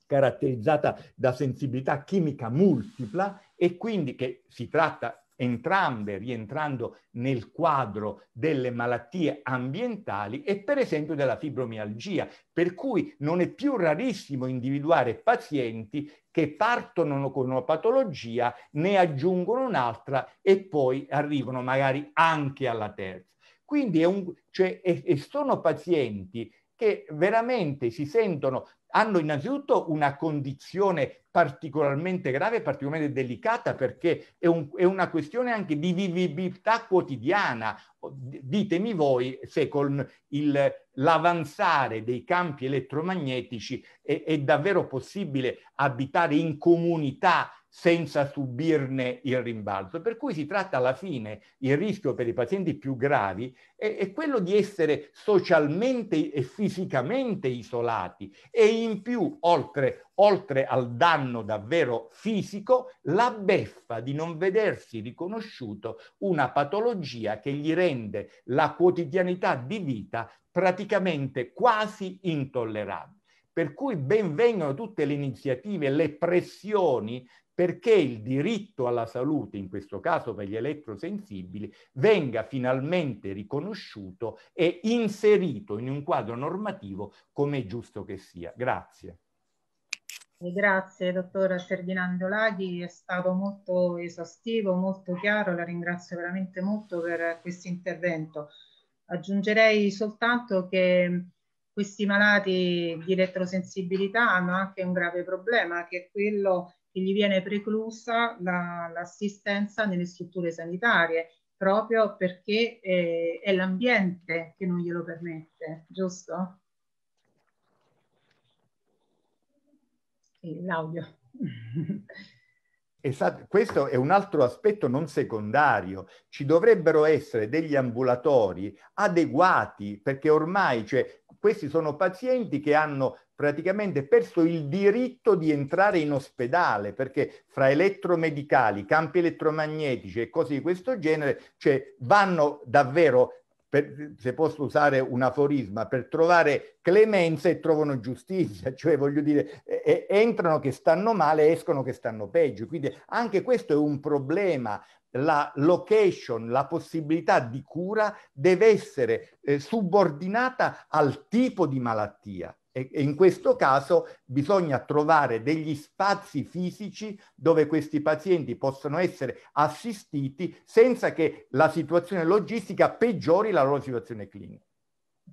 caratterizzata da sensibilità chimica multipla e quindi che si tratta entrambe rientrando nel quadro delle malattie ambientali e per esempio della fibromialgia, per cui non è più rarissimo individuare pazienti che partono con una patologia, ne aggiungono un'altra e poi arrivano magari anche alla terza. Quindi un, cioè, e, e sono pazienti che veramente si sentono hanno innanzitutto una condizione particolarmente grave, particolarmente delicata, perché è, un, è una questione anche di vivibilità quotidiana. Ditemi voi se con il, l'avanzare dei campi elettromagnetici è, è davvero possibile abitare in comunità senza subirne il rimbalzo. Per cui si tratta alla fine, il rischio per i pazienti più gravi è, è quello di essere socialmente e fisicamente isolati e in più, oltre, oltre al danno davvero fisico, la beffa di non vedersi riconosciuto una patologia che gli rende la quotidianità di vita praticamente quasi intollerabile per cui ben vengano tutte le iniziative, le pressioni perché il diritto alla salute, in questo caso per gli elettrosensibili, venga finalmente riconosciuto e inserito in un quadro normativo come è giusto che sia. Grazie.
Grazie dottora Ferdinando Laghi, è stato molto esaustivo, molto chiaro, la ringrazio veramente molto per questo intervento. Aggiungerei soltanto che questi malati di elettrosensibilità hanno anche un grave problema che è quello che gli viene preclusa la, l'assistenza nelle strutture sanitarie proprio perché eh, è l'ambiente che non glielo permette, giusto? E l'audio. (laughs)
Esatto, questo è un altro aspetto non secondario. Ci dovrebbero essere degli ambulatori adeguati perché ormai cioè, questi sono pazienti che hanno praticamente perso il diritto di entrare in ospedale perché fra elettromedicali, campi elettromagnetici e cose di questo genere, cioè vanno davvero, per, se posso usare un aforisma, per trovare clemenza e trovano giustizia, (laughs) cioè voglio dire, e, entrano che stanno male, escono che stanno peggio. Quindi anche questo è un problema, la location, la possibilità di cura deve essere eh, subordinata al tipo di malattia. E, e in questo caso bisogna trovare degli spazi fisici dove questi pazienti possano essere assistiti senza che la situazione logistica peggiori la loro situazione clinica.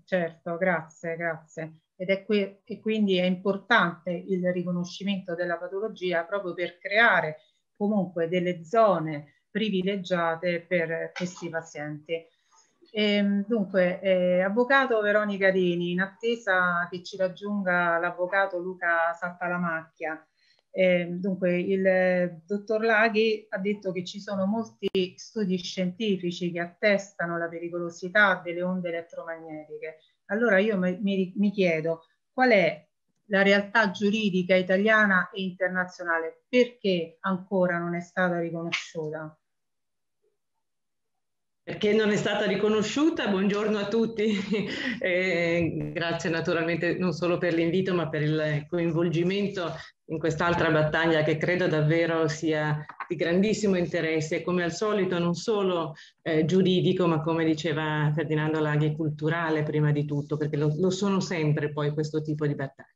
Certo, grazie, grazie. Ed è qui, e quindi è importante il riconoscimento della patologia proprio per creare comunque delle zone privilegiate per questi pazienti. E, ehm, dunque, eh, avvocato Veronica Reni, in attesa che ci raggiunga l'avvocato Luca Sappalamacchia. Eh, dunque, il eh, dottor Laghi ha detto che ci sono molti studi scientifici che attestano la pericolosità delle onde elettromagnetiche. Allora io mi, mi chiedo qual è la realtà giuridica italiana e internazionale, perché ancora non è stata riconosciuta?
perché non è stata riconosciuta. Buongiorno a tutti, (laughs) eh, grazie naturalmente non solo per l'invito ma per il coinvolgimento in quest'altra battaglia che credo davvero sia di grandissimo interesse, come al solito non solo eh, giuridico ma come diceva Ferdinando Laghi culturale prima di tutto, perché lo, lo sono sempre poi questo tipo di battaglie.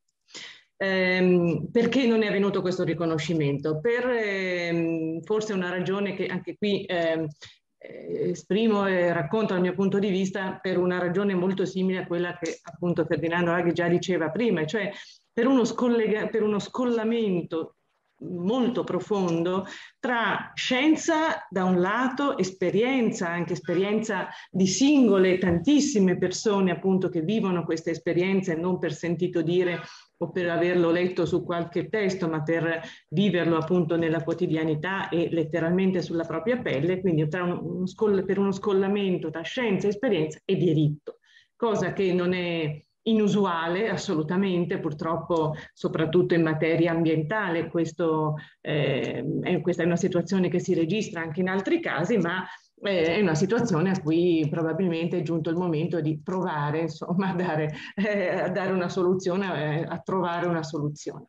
Ehm, perché non è avvenuto questo riconoscimento? Per ehm, forse una ragione che anche qui ehm, eh, esprimo e racconto il mio punto di vista per una ragione molto simile a quella che appunto Ferdinando Aghi già diceva prima, cioè per uno, per uno scollamento molto profondo tra scienza da un lato, esperienza, anche esperienza di singole, tantissime persone appunto che vivono questa esperienza e non per sentito dire o per averlo letto su qualche testo, ma per viverlo appunto nella quotidianità e letteralmente sulla propria pelle, quindi un, per uno scollamento tra scienza, esperienza e diritto, cosa che non è inusuale assolutamente, purtroppo soprattutto in materia ambientale, questo, eh, è, questa è una situazione che si registra anche in altri casi, ma eh, è una situazione a cui probabilmente è giunto il momento di provare insomma, a, dare, eh, a dare una soluzione, eh, a trovare una soluzione.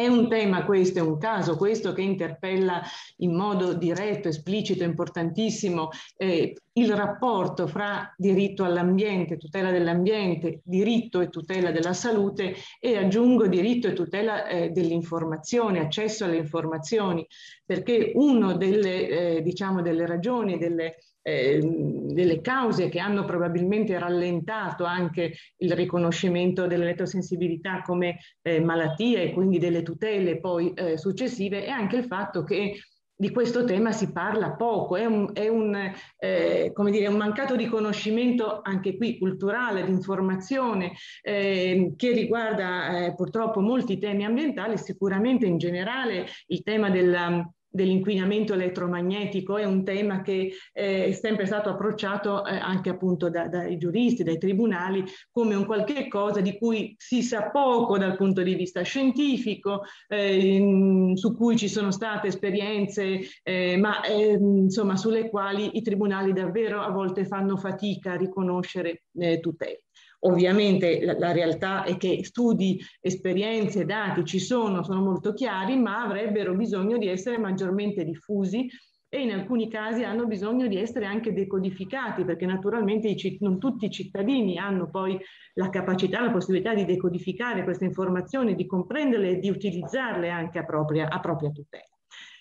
È un tema questo, è un caso questo che interpella in modo diretto, esplicito, importantissimo eh, il rapporto fra diritto all'ambiente, tutela dell'ambiente, diritto e tutela della salute e aggiungo diritto e tutela eh, dell'informazione, accesso alle informazioni, perché una delle, eh, diciamo, delle ragioni, delle Ehm, delle cause che hanno probabilmente rallentato anche il riconoscimento dell'elettrosensibilità come eh, malattia e quindi delle tutele poi eh, successive e anche il fatto che di questo tema si parla poco, è un, è un, eh, dire, un mancato riconoscimento anche qui culturale, di informazione eh, che riguarda eh, purtroppo molti temi ambientali, sicuramente in generale il tema della dell'inquinamento elettromagnetico è un tema che eh, è sempre stato approcciato eh, anche appunto da, dai giuristi, dai tribunali, come un qualche cosa di cui si sa poco dal punto di vista scientifico, eh, su cui ci sono state esperienze, eh, ma ehm, insomma sulle quali i tribunali davvero a volte fanno fatica a riconoscere eh, tutela. Ovviamente la, la, realtà è che studi, esperienze, dati ci sono, sono molto chiari, ma avrebbero bisogno di essere maggiormente diffusi e in alcuni casi hanno bisogno di essere anche decodificati, perché naturalmente non tutti i cittadini hanno poi la capacità, la possibilità di decodificare queste informazioni, di comprenderle e di utilizzarle anche a propria, a propria tutela.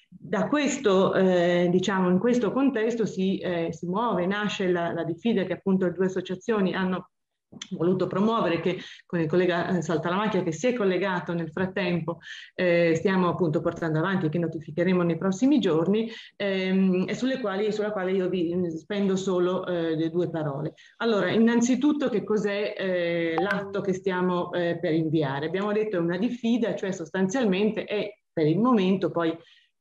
Da questo, eh, diciamo, in questo contesto si, eh, si muove, nasce la, la diffida che appunto le due associazioni hanno voluto promuovere che con il collega eh, Saltalamacchia che si è collegato nel frattempo eh, stiamo appunto portando avanti e che notificheremo nei prossimi giorni ehm, e sulle quali, sulla quale io vi mm, spendo solo eh, due parole. Allora innanzitutto che cos'è eh, l'atto che stiamo eh, per inviare? Abbiamo detto è una diffida cioè sostanzialmente è per il momento poi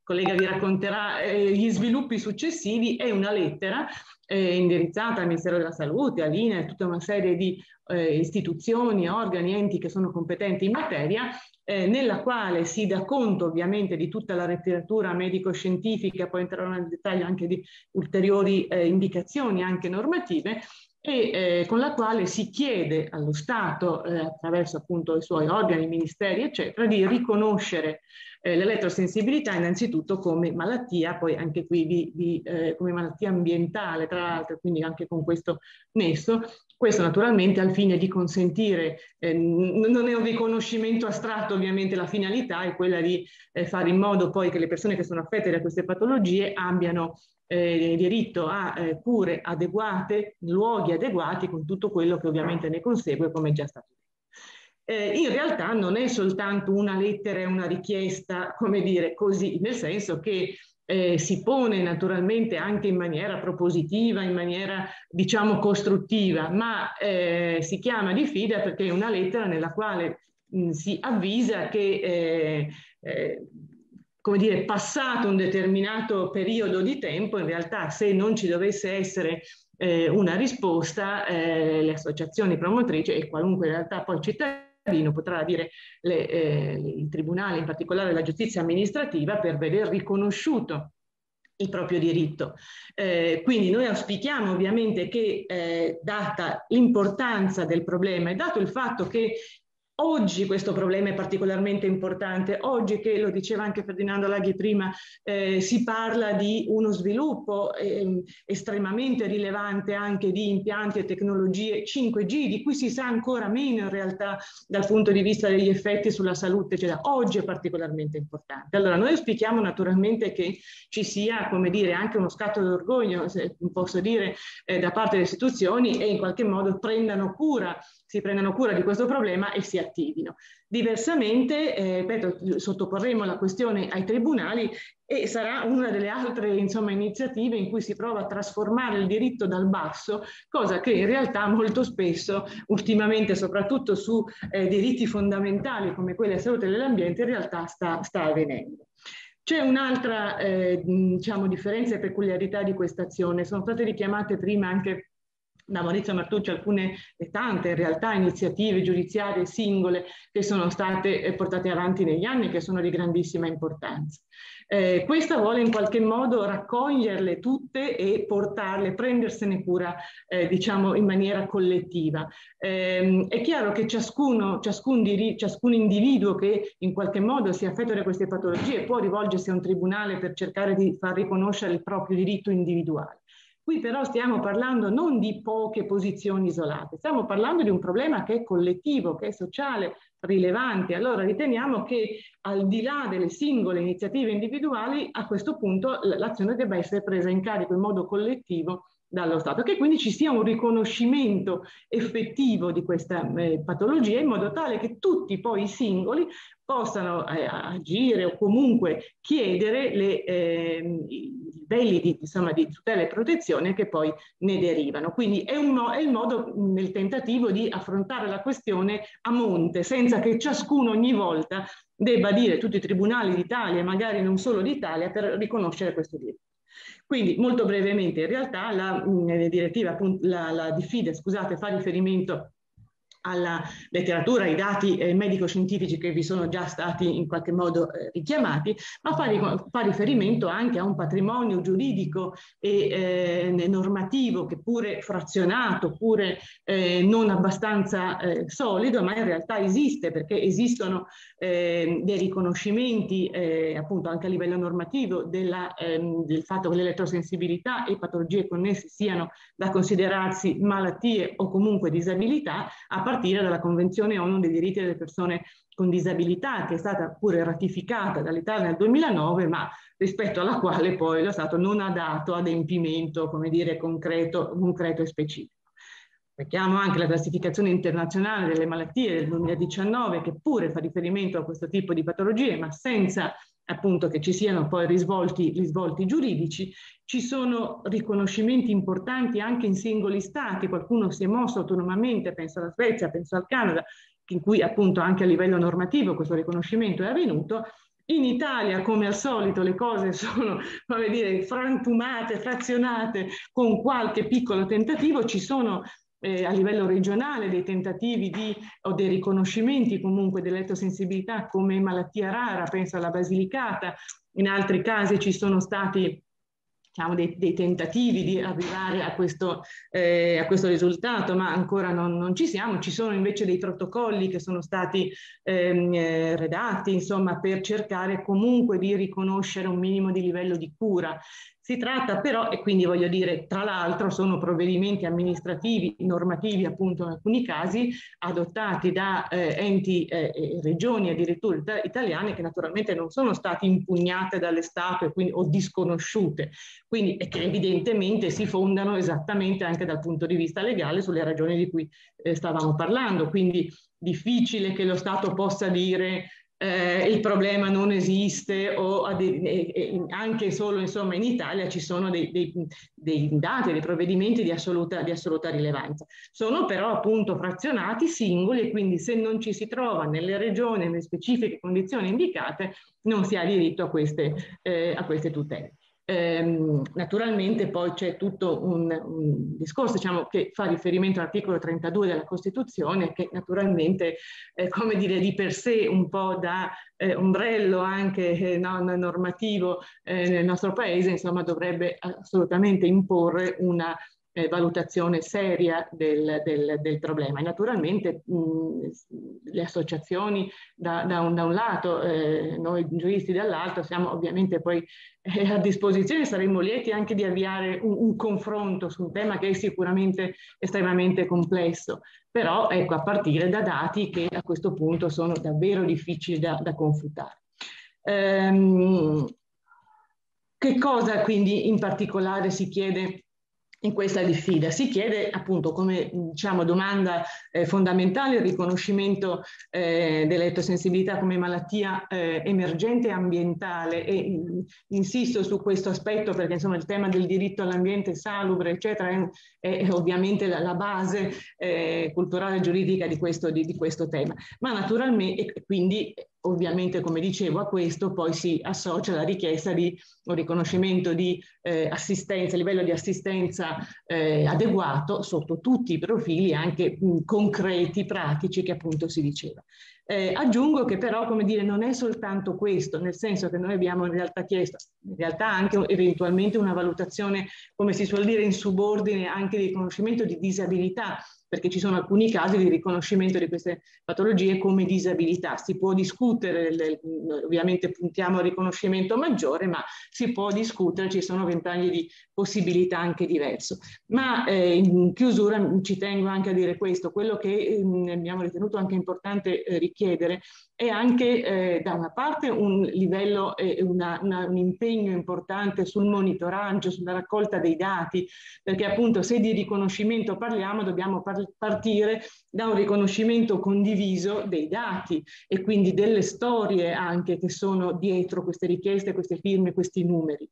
collega vi racconterà eh, gli sviluppi successivi, è una lettera eh, indirizzata al Ministero della Salute, all'INE, a tutta una serie di eh, istituzioni, organi, enti che sono competenti in materia, eh, nella quale si dà conto ovviamente di tutta la letteratura medico-scientifica, poi entrerò nel dettaglio anche di ulteriori eh, indicazioni anche normative, e eh, con la quale si chiede allo Stato, eh, attraverso appunto i suoi organi, ministeri, eccetera, di riconoscere eh, l'elettrosensibilità innanzitutto come malattia, poi anche qui di, di, eh, come malattia ambientale, tra l'altro, quindi anche con questo nesso. Questo naturalmente al fine di consentire, eh, non è un riconoscimento astratto ovviamente, la finalità è quella di eh, fare in modo poi che le persone che sono affette da queste patologie abbiano eh, diritto a eh, cure adeguate, luoghi adeguati con tutto quello che ovviamente ne consegue, come è già stato detto eh, in realtà non è soltanto una lettera e una richiesta, come dire, così, nel senso che eh, si pone naturalmente anche in maniera propositiva, in maniera diciamo costruttiva, ma eh, si chiama diffida perché è una lettera nella quale mh, si avvisa che eh, eh come dire, passato un determinato periodo di tempo, in realtà se non ci dovesse essere eh, una risposta, eh, le associazioni promotrici e qualunque realtà poi cittadina cittadino potrà dire le, eh, il tribunale, in particolare la giustizia amministrativa, per veder riconosciuto il proprio diritto. Eh, quindi noi auspichiamo ovviamente che, eh, data l'importanza del problema e dato il fatto che Oggi questo problema è particolarmente importante, oggi che lo diceva anche Ferdinando Laghi prima, eh, si parla di uno sviluppo eh, estremamente rilevante anche di impianti e tecnologie 5G, di cui si sa ancora meno in realtà dal punto di vista degli effetti sulla salute, cioè oggi è particolarmente importante. Allora noi auspichiamo naturalmente che ci sia, come dire, anche uno scatto d'orgoglio, se posso dire, eh, da parte delle istituzioni e in qualche modo prendano cura si prendano cura di questo problema e si attivino. Diversamente, eh, ripeto, sottoporremo la questione ai tribunali e sarà una delle altre insomma, iniziative in cui si prova a trasformare il diritto dal basso, cosa che in realtà molto spesso, ultimamente soprattutto su eh, diritti fondamentali come quelli della salute e dell'ambiente, in realtà sta, sta avvenendo. C'è un'altra eh, diciamo, differenza e peculiarità di questa azione, sono state richiamate prima anche da Maurizio Martucci alcune e eh, tante in realtà iniziative giudiziarie singole che sono state eh, portate avanti negli anni e che sono di grandissima importanza. Eh, questa vuole in qualche modo raccoglierle tutte e portarle, prendersene cura eh, diciamo in maniera collettiva. Eh, è chiaro che ciascuno, ciascun, diri, ciascun individuo che in qualche modo si affetta da queste patologie può rivolgersi a un tribunale per cercare di far riconoscere il proprio diritto individuale. Qui però stiamo parlando non di poche posizioni isolate, stiamo parlando di un problema che è collettivo, che è sociale, rilevante. Allora riteniamo che al di là delle singole iniziative individuali, a questo punto l'azione debba essere presa in carico in modo collettivo dallo Stato, che quindi ci sia un riconoscimento effettivo di questa eh, patologia in modo tale che tutti poi i singoli possano eh, agire o comunque chiedere le, eh, i livelli di, insomma, di, tutela e protezione che poi ne derivano. Quindi è, un, è il modo nel tentativo di affrontare la questione a monte, senza che ciascuno ogni volta debba dire tutti i tribunali d'Italia, magari non solo d'Italia, per riconoscere questo diritto. Quindi molto brevemente, in realtà la, mh, mm, eh, direttiva, appunto, la, la diffide, scusate, fa riferimento alla letteratura, ai dati eh, medico-scientifici che vi sono già stati in qualche modo eh, richiamati, ma fa, fa, riferimento anche a un patrimonio giuridico e eh, normativo che pure frazionato, pure eh, non abbastanza eh, solido, ma in realtà esiste perché esistono ehm, dei riconoscimenti eh, appunto anche a livello normativo della, ehm, del fatto che l'elettrosensibilità e patologie connesse siano da considerarsi malattie o comunque disabilità, a partire dalla Convenzione ONU dei diritti delle persone con disabilità, che è stata pure ratificata dall'Italia nel 2009, ma rispetto alla quale poi lo Stato non ha dato adempimento, come dire, concreto, concreto e specifico. Mettiamo anche la classificazione internazionale delle malattie del 2019, che pure fa riferimento a questo tipo di patologie, ma senza appunto che ci siano poi risvolti, risvolti, giuridici, ci sono riconoscimenti importanti anche in singoli stati, qualcuno si è mosso autonomamente, penso alla Svezia, penso al Canada, in cui appunto anche a livello normativo questo riconoscimento è avvenuto. In Italia, come al solito, le cose (laughs) sono, come dire, frantumate, frazionate con qualche piccolo tentativo, ci sono eh, a livello regionale dei tentativi di, o dei riconoscimenti comunque dell'ettosensibilità come malattia rara, penso alla Basilicata, in altri casi ci sono stati diciamo, dei, dei, tentativi di arrivare a questo, eh, a questo risultato, ma ancora non, non, ci siamo. Ci sono invece dei protocolli che sono stati ehm, eh, redatti, insomma, per cercare comunque di riconoscere un minimo di livello di cura. Si tratta però, e quindi voglio dire, tra l'altro sono provvedimenti amministrativi, normativi appunto in alcuni casi, adottati da eh, enti eh, e eh, regioni addirittura italiane che naturalmente non sono state impugnate dalle statue quindi, o disconosciute, quindi e che evidentemente si fondano esattamente anche dal punto di vista legale sulle ragioni di cui eh, stavamo parlando. Quindi difficile che lo Stato possa dire eh, il problema non esiste o anche solo insomma, in Italia ci sono dei, dei, dei dati, dei provvedimenti di assoluta, di assoluta, rilevanza. Sono però appunto frazionati, singoli e quindi se non ci si trova nelle regioni, nelle specifiche condizioni indicate, non si ha diritto a queste, eh, a queste tutele. Ehm, naturalmente poi c'è tutto un, un discorso diciamo, che fa riferimento all'articolo 32 della Costituzione che naturalmente, eh, come dire, di per sé un po' da eh, ombrello anche eh, non normativo eh, nel nostro paese, insomma, dovrebbe assolutamente imporre una eh, valutazione seria del, del, del problema. E naturalmente mh, le associazioni da, da, un, da un, lato, eh, noi giuristi dall'altro, siamo ovviamente poi eh, a disposizione, saremmo lieti anche di avviare un, un, confronto su un tema che è sicuramente estremamente complesso, però ecco a partire da dati che a questo punto sono davvero difficili da, da confutare. Ehm, che cosa quindi in particolare si chiede in questa diffida. Si chiede appunto come diciamo, domanda eh, fondamentale il riconoscimento eh, dell'elettosensibilità come malattia eh, emergente ambientale e in, insisto su questo aspetto perché insomma il tema del diritto all'ambiente salubre eccetera è, è, ovviamente la, la base eh, culturale e giuridica di questo, di, di questo tema. Ma naturalmente quindi Ovviamente, come dicevo, a questo poi si associa la richiesta di un riconoscimento di eh, assistenza, livello di assistenza eh, adeguato sotto tutti i profili, anche mh, concreti, pratici, che appunto si diceva. Eh, aggiungo che però, come dire, non è soltanto questo, nel senso che noi abbiamo in realtà chiesto, in realtà anche eventualmente una valutazione, come si suol dire, in subordine anche di riconoscimento di disabilità, perché ci sono alcuni casi di riconoscimento di queste patologie come disabilità. Si può discutere, ovviamente puntiamo al riconoscimento maggiore, ma si può discutere, ci sono ventagli di possibilità anche diverso. Ma eh, in chiusura ci tengo anche a dire questo, quello che eh, abbiamo ritenuto anche importante eh, chiedere è anche eh, da una parte un livello e un impegno importante sul monitoraggio, sulla raccolta dei dati, perché appunto se di riconoscimento parliamo dobbiamo par partire da un riconoscimento condiviso dei dati e quindi delle storie anche che sono dietro queste richieste, queste firme, questi numeri.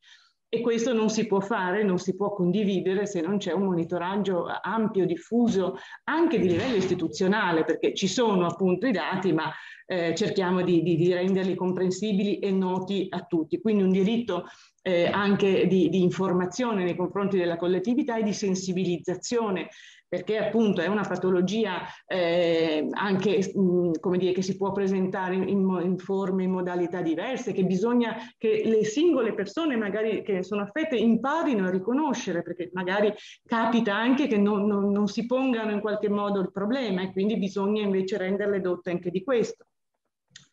E questo non si può fare, non si può condividere se non c'è un monitoraggio ampio, diffuso, anche di livello istituzionale, perché ci sono appunto i dati, ma eh, cerchiamo di, di, di, renderli comprensibili e noti a tutti. Quindi un diritto eh, anche di, di, informazione nei confronti della collettività e di sensibilizzazione perché appunto è una patologia eh, anche mh, mm, come dire, che si può presentare in, in, forme, in modalità diverse, che bisogna che le singole persone magari che sono affette imparino a riconoscere, perché magari capita anche che non, non, non si pongano in qualche modo il problema e quindi bisogna invece renderle dotte anche di questo.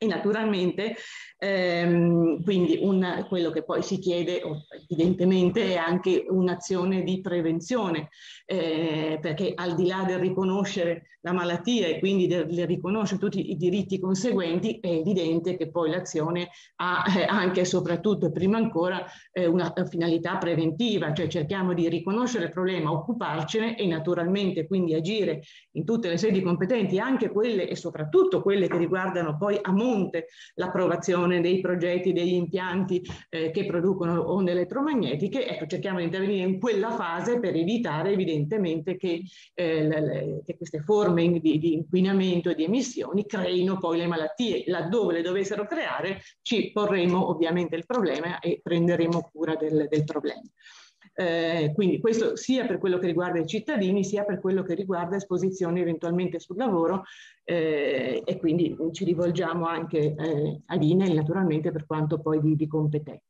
E naturalmente ehm, quindi una, quello che poi si chiede evidentemente è anche un'azione di prevenzione, eh, perché al di là del riconoscere la malattia e quindi del, riconoscere tutti i diritti conseguenti, è evidente che poi l'azione ha eh, anche e soprattutto, e prima ancora, eh, una finalità preventiva, cioè cerchiamo di riconoscere il problema, occuparcene e naturalmente quindi agire in tutte le sedi competenti, anche quelle e soprattutto quelle che riguardano poi a monte Monte, l'approvazione dei progetti degli impianti eh, che producono onde elettromagnetiche, ecco, cerchiamo di intervenire in quella fase per evitare evidentemente che, eh, le, che queste forme di, di inquinamento e di emissioni creino poi le malattie. Laddove le dovessero creare ci porremo ovviamente il problema e prenderemo cura del, del problema. Eh, quindi questo sia per quello che riguarda i cittadini sia per quello che riguarda esposizioni eventualmente sul lavoro eh, e quindi ci rivolgiamo anche eh, all'INEL naturalmente per quanto poi di, di competenza.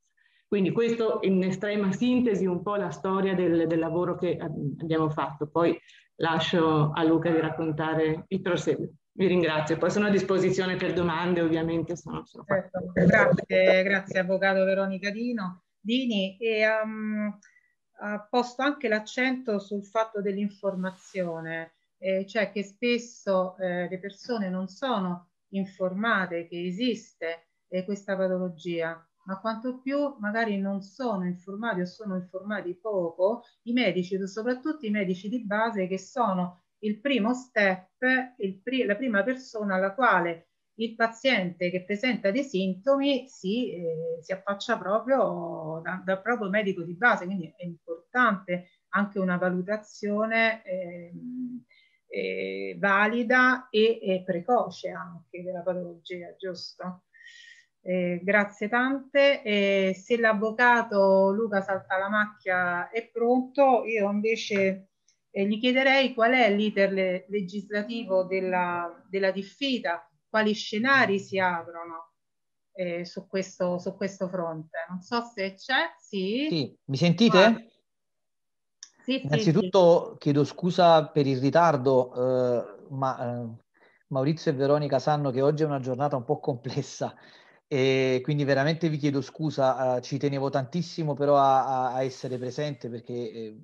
Quindi questo in estrema sintesi un po' la storia del, del, lavoro che abbiamo fatto. Poi lascio a Luca di raccontare il proseguo. Vi ringrazio, poi sono a disposizione per domande ovviamente. Sono, sono
certo. Grazie, grazie Avvocato Veronica Dino. Dini, e, um, ha posto anche l'accento sul fatto dell'informazione, eh, cioè che spesso eh, le persone non sono informate che esiste eh, questa patologia, ma quanto più magari non sono informati o sono informati poco i medici, soprattutto i medici di base che sono il primo step, il pri la prima persona alla quale il paziente che presenta dei sintomi si, eh, si affaccia proprio da, dal proprio medico di base, quindi è importante anche una valutazione eh, eh, valida e, e, precoce anche della patologia, giusto? Eh, grazie tante. Eh, se l'avvocato Luca Saltalamacchia è pronto, io invece eh, gli chiederei qual è l'iter legislativo della, della diffida quali scenari si aprono eh, su, questo, su, questo, fronte. Non so se c'è, sì. sì.
Mi sentite? Ah. Sì, Innanzitutto sì, chiedo scusa per il ritardo, eh, ma eh, Maurizio e Veronica sanno che oggi è una giornata un po' complessa e quindi veramente vi chiedo scusa, eh, ci tenevo tantissimo però a, a essere presente perché eh,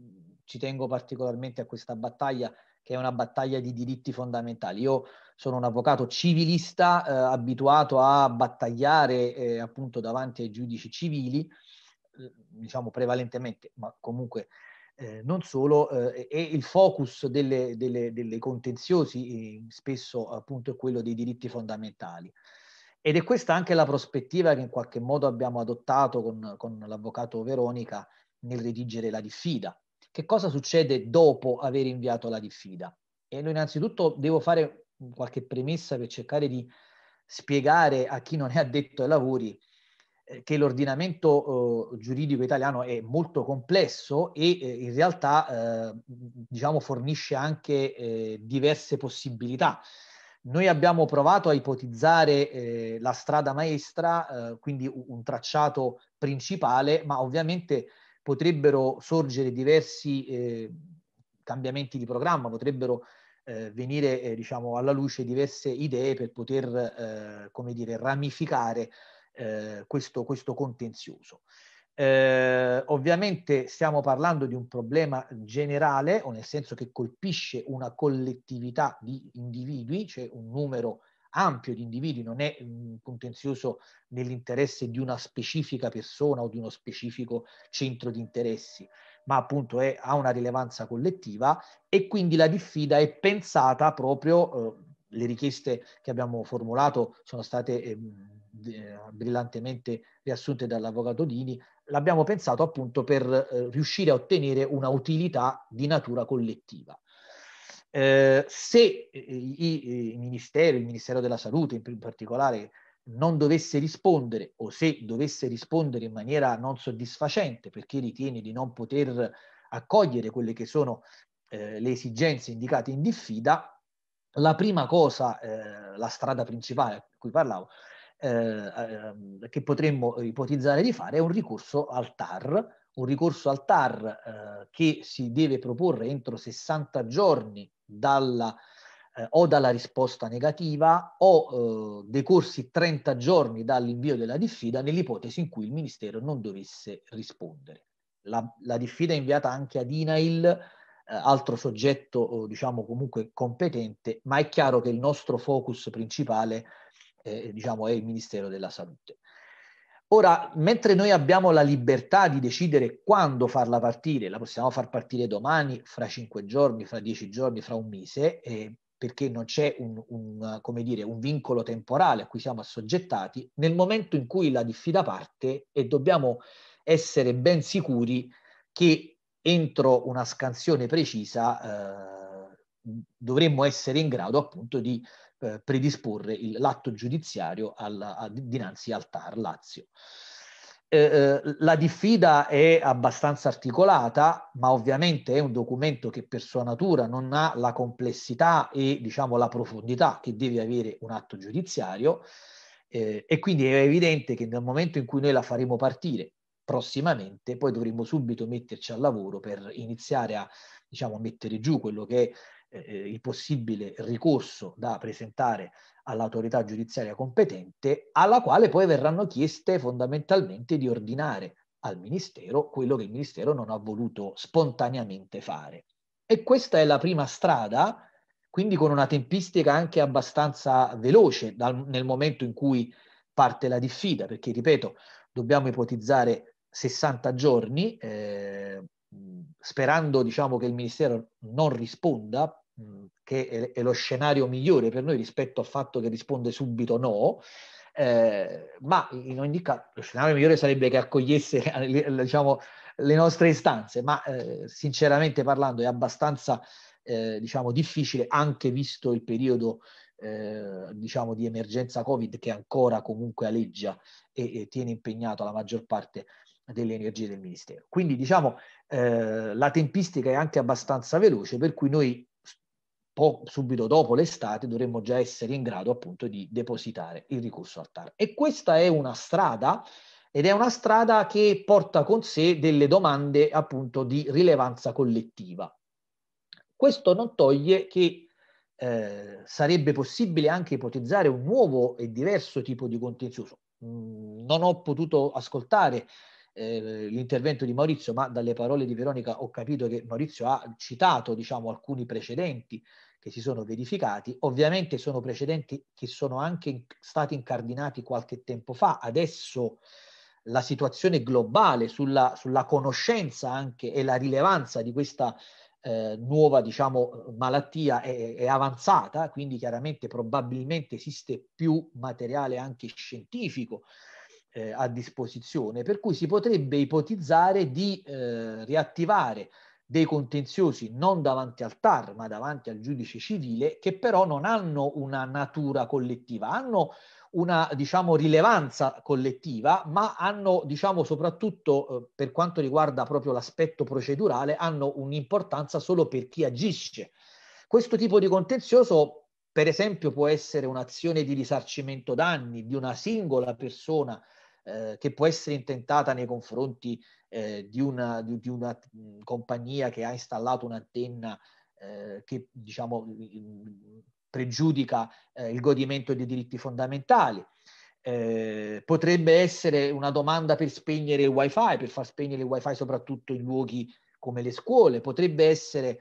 ci tengo particolarmente a questa battaglia che è una battaglia di diritti fondamentali. Io sono un avvocato civilista eh, abituato a battagliare eh, appunto davanti ai giudici civili, eh, diciamo prevalentemente, ma comunque eh, non solo, eh, e il focus delle, delle, delle contenziosi eh, spesso appunto è quello dei diritti fondamentali. Ed è questa anche la prospettiva che in qualche modo abbiamo adottato con, con l'avvocato Veronica nel redigere la diffida. Che cosa succede dopo aver inviato la diffida? E innanzitutto devo fare qualche premessa per cercare di spiegare a chi non è addetto ai lavori eh, che l'ordinamento eh, giuridico italiano è molto complesso e eh, in realtà eh, diciamo fornisce anche eh, diverse possibilità. Noi abbiamo provato a ipotizzare eh, la strada maestra, quindi un tracciato principale, ma ovviamente potrebbero sorgere diversi cambiamenti di programma, potrebbero eh, venire eh, diciamo, alla luce diverse idee per poter eh, come dire, ramificare eh, questo, questo, contenzioso. Eh, ovviamente stiamo parlando di un problema generale, o nel senso che colpisce una collettività di individui, cioè un numero ampio di individui, non è un contenzioso nell'interesse di una specifica persona o di uno specifico centro di interessi ma appunto è, ha una rilevanza collettiva e quindi la diffida è pensata proprio, eh, le richieste che abbiamo formulato sono state eh, brillantemente riassunte dall'avvocato Dini, l'abbiamo pensato appunto per eh, riuscire a ottenere una utilità di natura collettiva. Eh, se i, i, i ministeri, il Ministero della Salute in, in particolare, non dovesse rispondere o se dovesse rispondere in maniera non soddisfacente perché ritiene di non poter accogliere quelle che sono eh, le esigenze indicate in diffida, la prima cosa, eh, la strada principale a cui parlavo, eh, ehm, che potremmo ipotizzare di fare è un ricorso al TAR, un ricorso al TAR eh, che si deve proporre entro 60 giorni dalla eh, o dalla risposta negativa o eh, decorsi 30 giorni dall'invio della diffida nell'ipotesi in cui il Ministero non dovesse rispondere. La, la diffida è inviata anche ad INAIL, eh, altro soggetto eh, diciamo comunque competente, ma è chiaro che il nostro focus principale eh, diciamo, è il Ministero della Salute. Ora, mentre noi abbiamo la libertà di decidere quando farla partire, la possiamo far partire domani, fra cinque giorni, fra dieci giorni, fra un mese, eh, perché non c'è un, un, dire, un vincolo temporale a cui siamo assoggettati, nel momento in cui la diffida parte e dobbiamo essere ben sicuri che entro una scansione precisa eh, dovremmo essere in grado appunto di eh, predisporre il, l'atto giudiziario al, a, dinanzi al TAR Lazio. Eh, eh, la diffida è abbastanza articolata, ma ovviamente è un documento che per sua natura non ha la complessità e diciamo la profondità che deve avere un atto giudiziario eh, e quindi è evidente che nel momento in cui noi la faremo partire prossimamente, poi dovremo subito metterci al lavoro per iniziare a diciamo mettere giù quello che è eh, eh il possibile ricorso da presentare all'autorità giudiziaria competente, alla quale poi verranno chieste fondamentalmente di ordinare al Ministero quello che il Ministero non ha voluto spontaneamente fare. E questa è la prima strada, quindi con una tempistica anche abbastanza veloce dal, nel momento in cui parte la diffida, perché ripeto, dobbiamo ipotizzare 60 giorni, eh, sperando diciamo, che il Ministero non risponda Mm, che è, è lo scenario migliore per noi rispetto al fatto che risponde subito no, eh, ma in ogni caso lo scenario migliore sarebbe che accogliesse (laughs) diciamo, le nostre istanze, ma eh, sinceramente parlando è abbastanza eh, diciamo, difficile anche visto il periodo eh, diciamo, di emergenza Covid che ancora comunque aleggia e, e tiene impegnato la maggior parte delle energie del Ministero. Quindi diciamo eh, la tempistica è anche abbastanza veloce, per cui noi o subito dopo l'estate dovremmo già essere in grado appunto di depositare il ricorso al TAR. E questa è una strada ed è una strada che porta con sé delle domande appunto di rilevanza collettiva. Questo non toglie che eh, sarebbe possibile anche ipotizzare un nuovo e diverso tipo di contenzioso. Mm, non ho potuto ascoltare eh, l'intervento di Maurizio, ma dalle parole di Veronica ho capito che Maurizio ha citato diciamo, alcuni precedenti che si sono verificati, ovviamente sono precedenti che sono anche in, stati incardinati qualche tempo fa, adesso la situazione globale sulla, sulla conoscenza anche e la rilevanza di questa eh, nuova diciamo, malattia è, è, avanzata, quindi chiaramente probabilmente esiste più materiale anche scientifico eh, a disposizione, per cui si potrebbe ipotizzare di eh, riattivare dei contenziosi non davanti al TAR ma davanti al giudice civile che però non hanno una natura collettiva, hanno una diciamo rilevanza collettiva ma hanno diciamo soprattutto eh, per quanto riguarda proprio l'aspetto procedurale hanno un'importanza solo per chi agisce. Questo tipo di contenzioso per esempio può essere un'azione di risarcimento danni di una singola persona eh, che può essere intentata nei confronti eh, di, una, di, di, una, mm, compagnia che ha installato un'antenna eh, che diciamo, mm, mm, pregiudica eh, il godimento dei diritti fondamentali. Eh, potrebbe essere una domanda per spegnere il wifi, per far spegnere il wifi soprattutto in luoghi come le scuole, potrebbe essere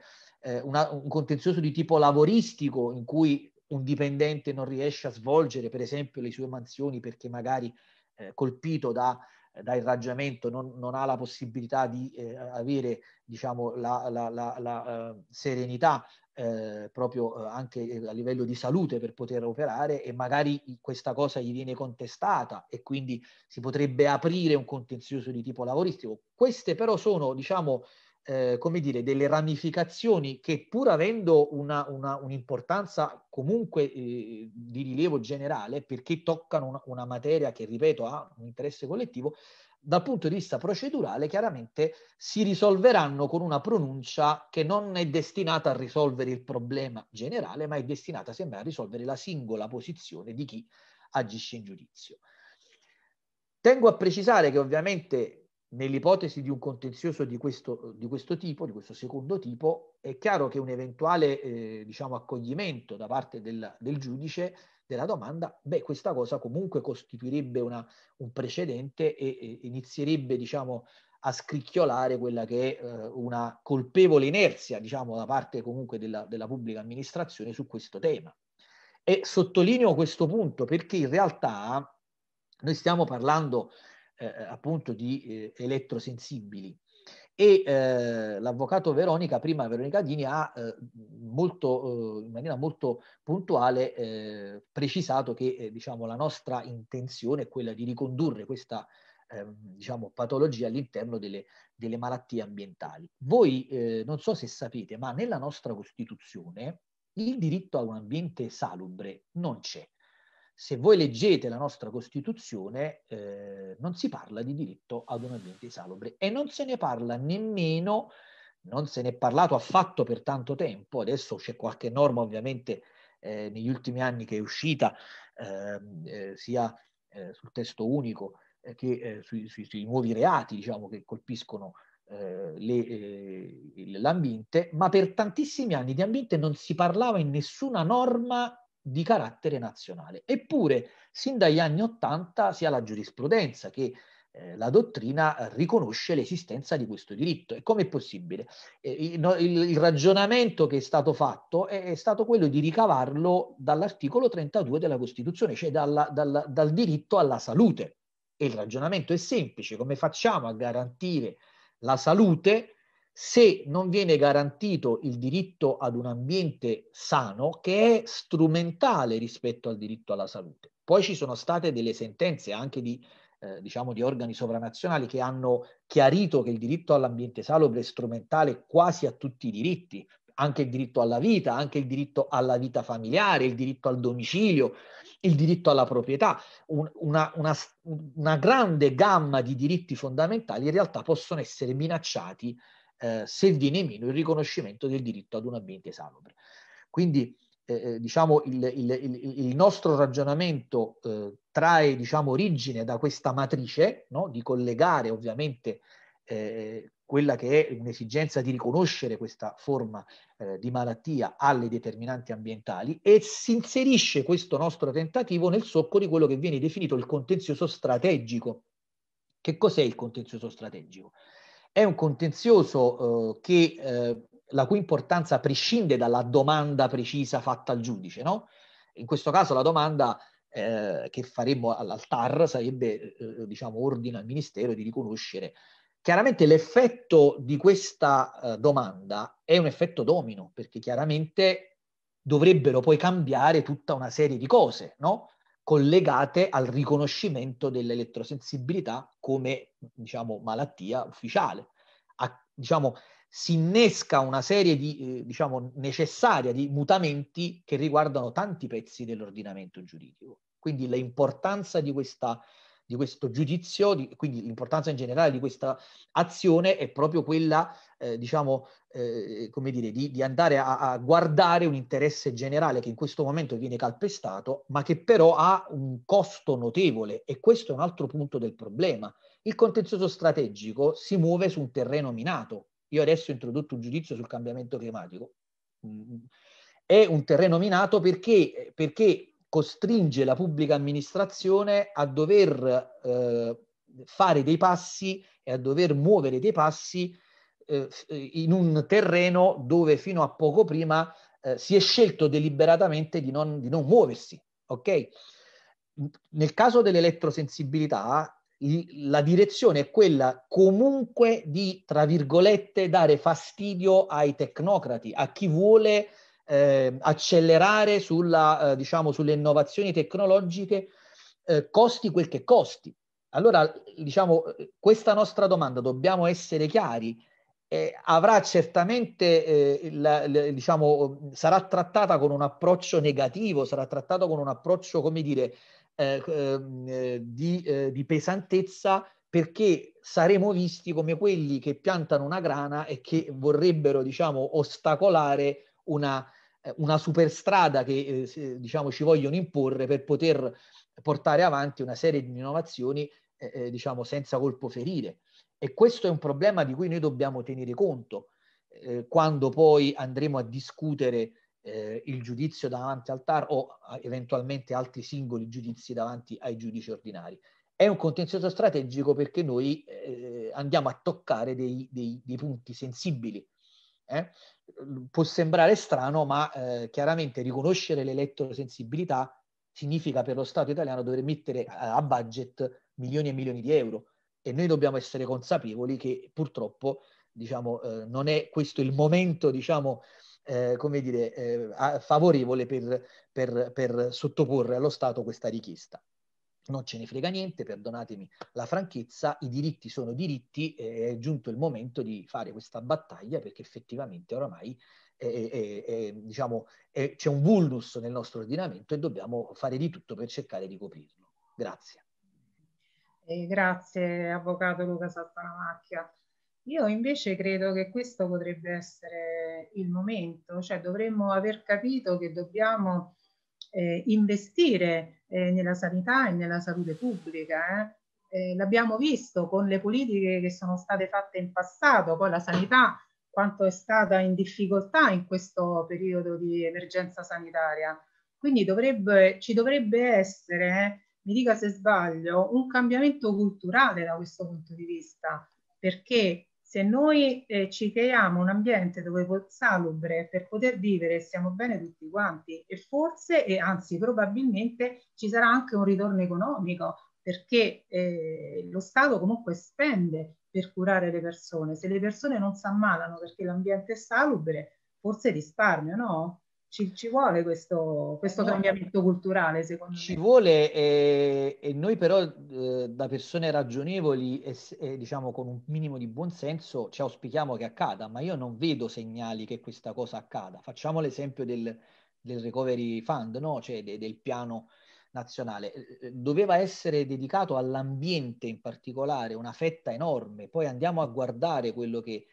una, un contenzioso di tipo lavoristico in cui un dipendente non riesce a svolgere per esempio le sue mansioni perché magari eh, colpito da, da irraggiamento non, non, ha la possibilità di eh, avere diciamo, la, la, la, la uh, serenità eh, proprio eh, anche eh, a livello di salute per poter operare e magari questa cosa gli viene contestata e quindi si potrebbe aprire un contenzioso di tipo lavoristico. Queste però sono, diciamo, eh, come dire, delle ramificazioni che pur avendo una, una, un'importanza comunque eh, di rilievo generale, perché toccano una, una, materia che, ripeto, ha un interesse collettivo, dal punto di vista procedurale chiaramente si risolveranno con una pronuncia che non è destinata a risolvere il problema generale, ma è destinata semmai a risolvere la singola posizione di chi agisce in giudizio. Tengo a precisare che ovviamente nell'ipotesi di un contenzioso di questo, di questo, tipo, di questo secondo tipo, è chiaro che un eventuale eh, diciamo, accoglimento da parte del, del, giudice della domanda, beh, questa cosa comunque costituirebbe una, un precedente e, e inizierebbe diciamo, a scricchiolare quella che è eh, una colpevole inerzia diciamo, da parte comunque della, della pubblica amministrazione su questo tema. E sottolineo questo punto perché in realtà noi stiamo parlando eh, eh, appunto di eh, elettrosensibili. E eh, l'avvocato Veronica, prima Veronica Dini, ha eh, molto, eh, in maniera molto puntuale precisato che diciamo, la nostra intenzione è quella di ricondurre questa ehm, diciamo, patologia all'interno delle, delle, malattie ambientali. Voi non so se sapete, ma nella nostra Costituzione il diritto a un ambiente salubre non c'è se voi leggete la nostra Costituzione, eh, non si parla di diritto ad un ambiente salubre e non se ne parla nemmeno, non se ne è parlato affatto per tanto tempo, adesso c'è qualche norma ovviamente eh, negli ultimi anni che è uscita ehm, eh, sia eh, sul testo unico eh, che eh, sui, sui, sui, nuovi reati diciamo, che colpiscono l'ambiente, ma per tantissimi anni di ambiente non si parlava in nessuna norma di carattere nazionale. Eppure, sin dagli anni Ottanta sia la giurisprudenza che eh, la dottrina eh, riconosce l'esistenza di questo diritto. E come è possibile? Eh, il, ragionamento che è stato fatto è, stato quello di ricavarlo dall'articolo 32 della Costituzione, cioè dalla, dal, dal diritto alla salute. E il ragionamento è semplice, come facciamo a garantire la salute se non viene garantito il diritto ad un ambiente sano che è strumentale rispetto al diritto alla salute. Poi ci sono state delle sentenze anche di, eh, diciamo di organi sovranazionali che hanno chiarito che il diritto all'ambiente salubre è strumentale quasi a tutti i diritti, anche il diritto alla vita, anche il diritto alla vita familiare, il diritto al domicilio, il diritto alla proprietà, un, una, una, una grande gamma di diritti fondamentali in realtà possono essere minacciati eh, se viene meno il riconoscimento del diritto ad un ambiente salubre. Quindi eh, eh, diciamo, il, il, il, il, nostro ragionamento eh, trae diciamo, origine da questa matrice no? di collegare ovviamente eh, quella che è un'esigenza di riconoscere questa forma eh, di malattia alle determinanti ambientali e si inserisce questo nostro tentativo nel socco di quello che viene definito il contenzioso strategico. Che cos'è il contenzioso strategico? È un contenzioso eh, che, eh, la cui importanza prescinde dalla domanda precisa fatta al giudice, no? In questo caso la domanda eh, che faremmo all'altar sarebbe, eh, diciamo, ordine al Ministero di riconoscere. Chiaramente l'effetto di questa eh, domanda è un effetto domino, perché chiaramente dovrebbero poi cambiare tutta una serie di cose, no? collegate al riconoscimento dell'elettrosensibilità come diciamo, malattia ufficiale. A, diciamo, si innesca una serie di, eh, diciamo, necessaria di mutamenti che riguardano tanti pezzi dell'ordinamento giuridico. Quindi l'importanza di questa di questo giudizio, di, quindi l'importanza in generale di questa azione è proprio quella, eh, diciamo, eh, come dire, di, di andare a, a, guardare un interesse generale che in questo momento viene calpestato, ma che però ha un costo notevole e questo è un altro punto del problema. Il contenzioso strategico si muove su un terreno minato. Io adesso ho introdotto un giudizio sul cambiamento climatico. Mm, mm. È un terreno minato perché, perché costringe la pubblica amministrazione a dover eh, fare dei passi e a dover muovere dei passi eh, eh, in un terreno dove fino a poco prima eh, si è scelto deliberatamente di non, di non muoversi. Okay? Nel caso dell'elettrosensibilità, la direzione è quella comunque di, tra virgolette, dare fastidio ai tecnocrati, a chi vuole eh, eh, accelerare sulla, eh, diciamo, sulle innovazioni tecnologiche eh, costi quel che costi. Allora, diciamo, questa nostra domanda, dobbiamo essere chiari, eh, avrà certamente, eh, la, la, diciamo, sarà trattata con un approccio negativo, sarà trattata con un approccio, come dire, eh, ehm, di, di pesantezza perché saremo visti come quelli che piantano una grana e che vorrebbero, diciamo, ostacolare una eh, una superstrada che eh, eh, diciamo, ci vogliono imporre per poter portare avanti una serie di innovazioni eh, eh, diciamo, senza colpo ferire. E questo è un problema di cui noi dobbiamo tenere conto eh, quando poi andremo a discutere il giudizio davanti al TAR o eventualmente altri singoli giudizi davanti ai giudici ordinari. È un contenzioso strategico perché noi andiamo a toccare dei, dei, dei punti sensibili eh, può sembrare strano, ma eh, chiaramente riconoscere l'elettrosensibilità significa per lo Stato italiano dover mettere eh, a budget milioni e milioni di euro e noi dobbiamo essere consapevoli che purtroppo diciamo, eh, non è questo il momento diciamo, eh, come dire, eh, favorevole per, per, per sottoporre allo Stato questa richiesta non ce ne frega niente, perdonatemi la franchezza, i diritti sono diritti, eh, è giunto il momento di fare questa battaglia perché effettivamente oramai è, è, è, diciamo, c'è un vulnus nel nostro ordinamento e dobbiamo fare di tutto per cercare di coprirlo. Grazie.
Eh, grazie Avvocato Luca Saltanamacchia. Io invece credo che questo potrebbe essere il momento, cioè dovremmo aver capito che dobbiamo eh, investire eh, nella sanità e nella salute pubblica. Eh. eh. l'abbiamo visto con le politiche che sono state fatte in passato, poi la sanità quanto è stata in difficoltà in questo periodo di emergenza sanitaria. Quindi dovrebbe, ci dovrebbe essere, eh, mi dica se sbaglio, un cambiamento culturale da questo punto di vista, perché se noi eh, ci creiamo un ambiente dove salubre per poter vivere stiamo bene tutti quanti e forse, e anzi probabilmente, ci sarà anche un ritorno economico perché eh, lo Stato comunque spende per curare le persone. Se le persone non si ammalano perché l'ambiente è salubre, forse risparmio, no? ci, ci vuole questo, questo no, cambiamento culturale, secondo
ci me. Ci vuole e, e, noi però eh, da persone ragionevoli e, e, diciamo con un minimo di buonsenso ci auspichiamo che accada, ma io non vedo segnali che questa cosa accada. Facciamo l'esempio del, del recovery fund, no? cioè de, del piano nazionale. Eh, eh, doveva essere dedicato all'ambiente in particolare, una fetta enorme, poi andiamo a guardare quello che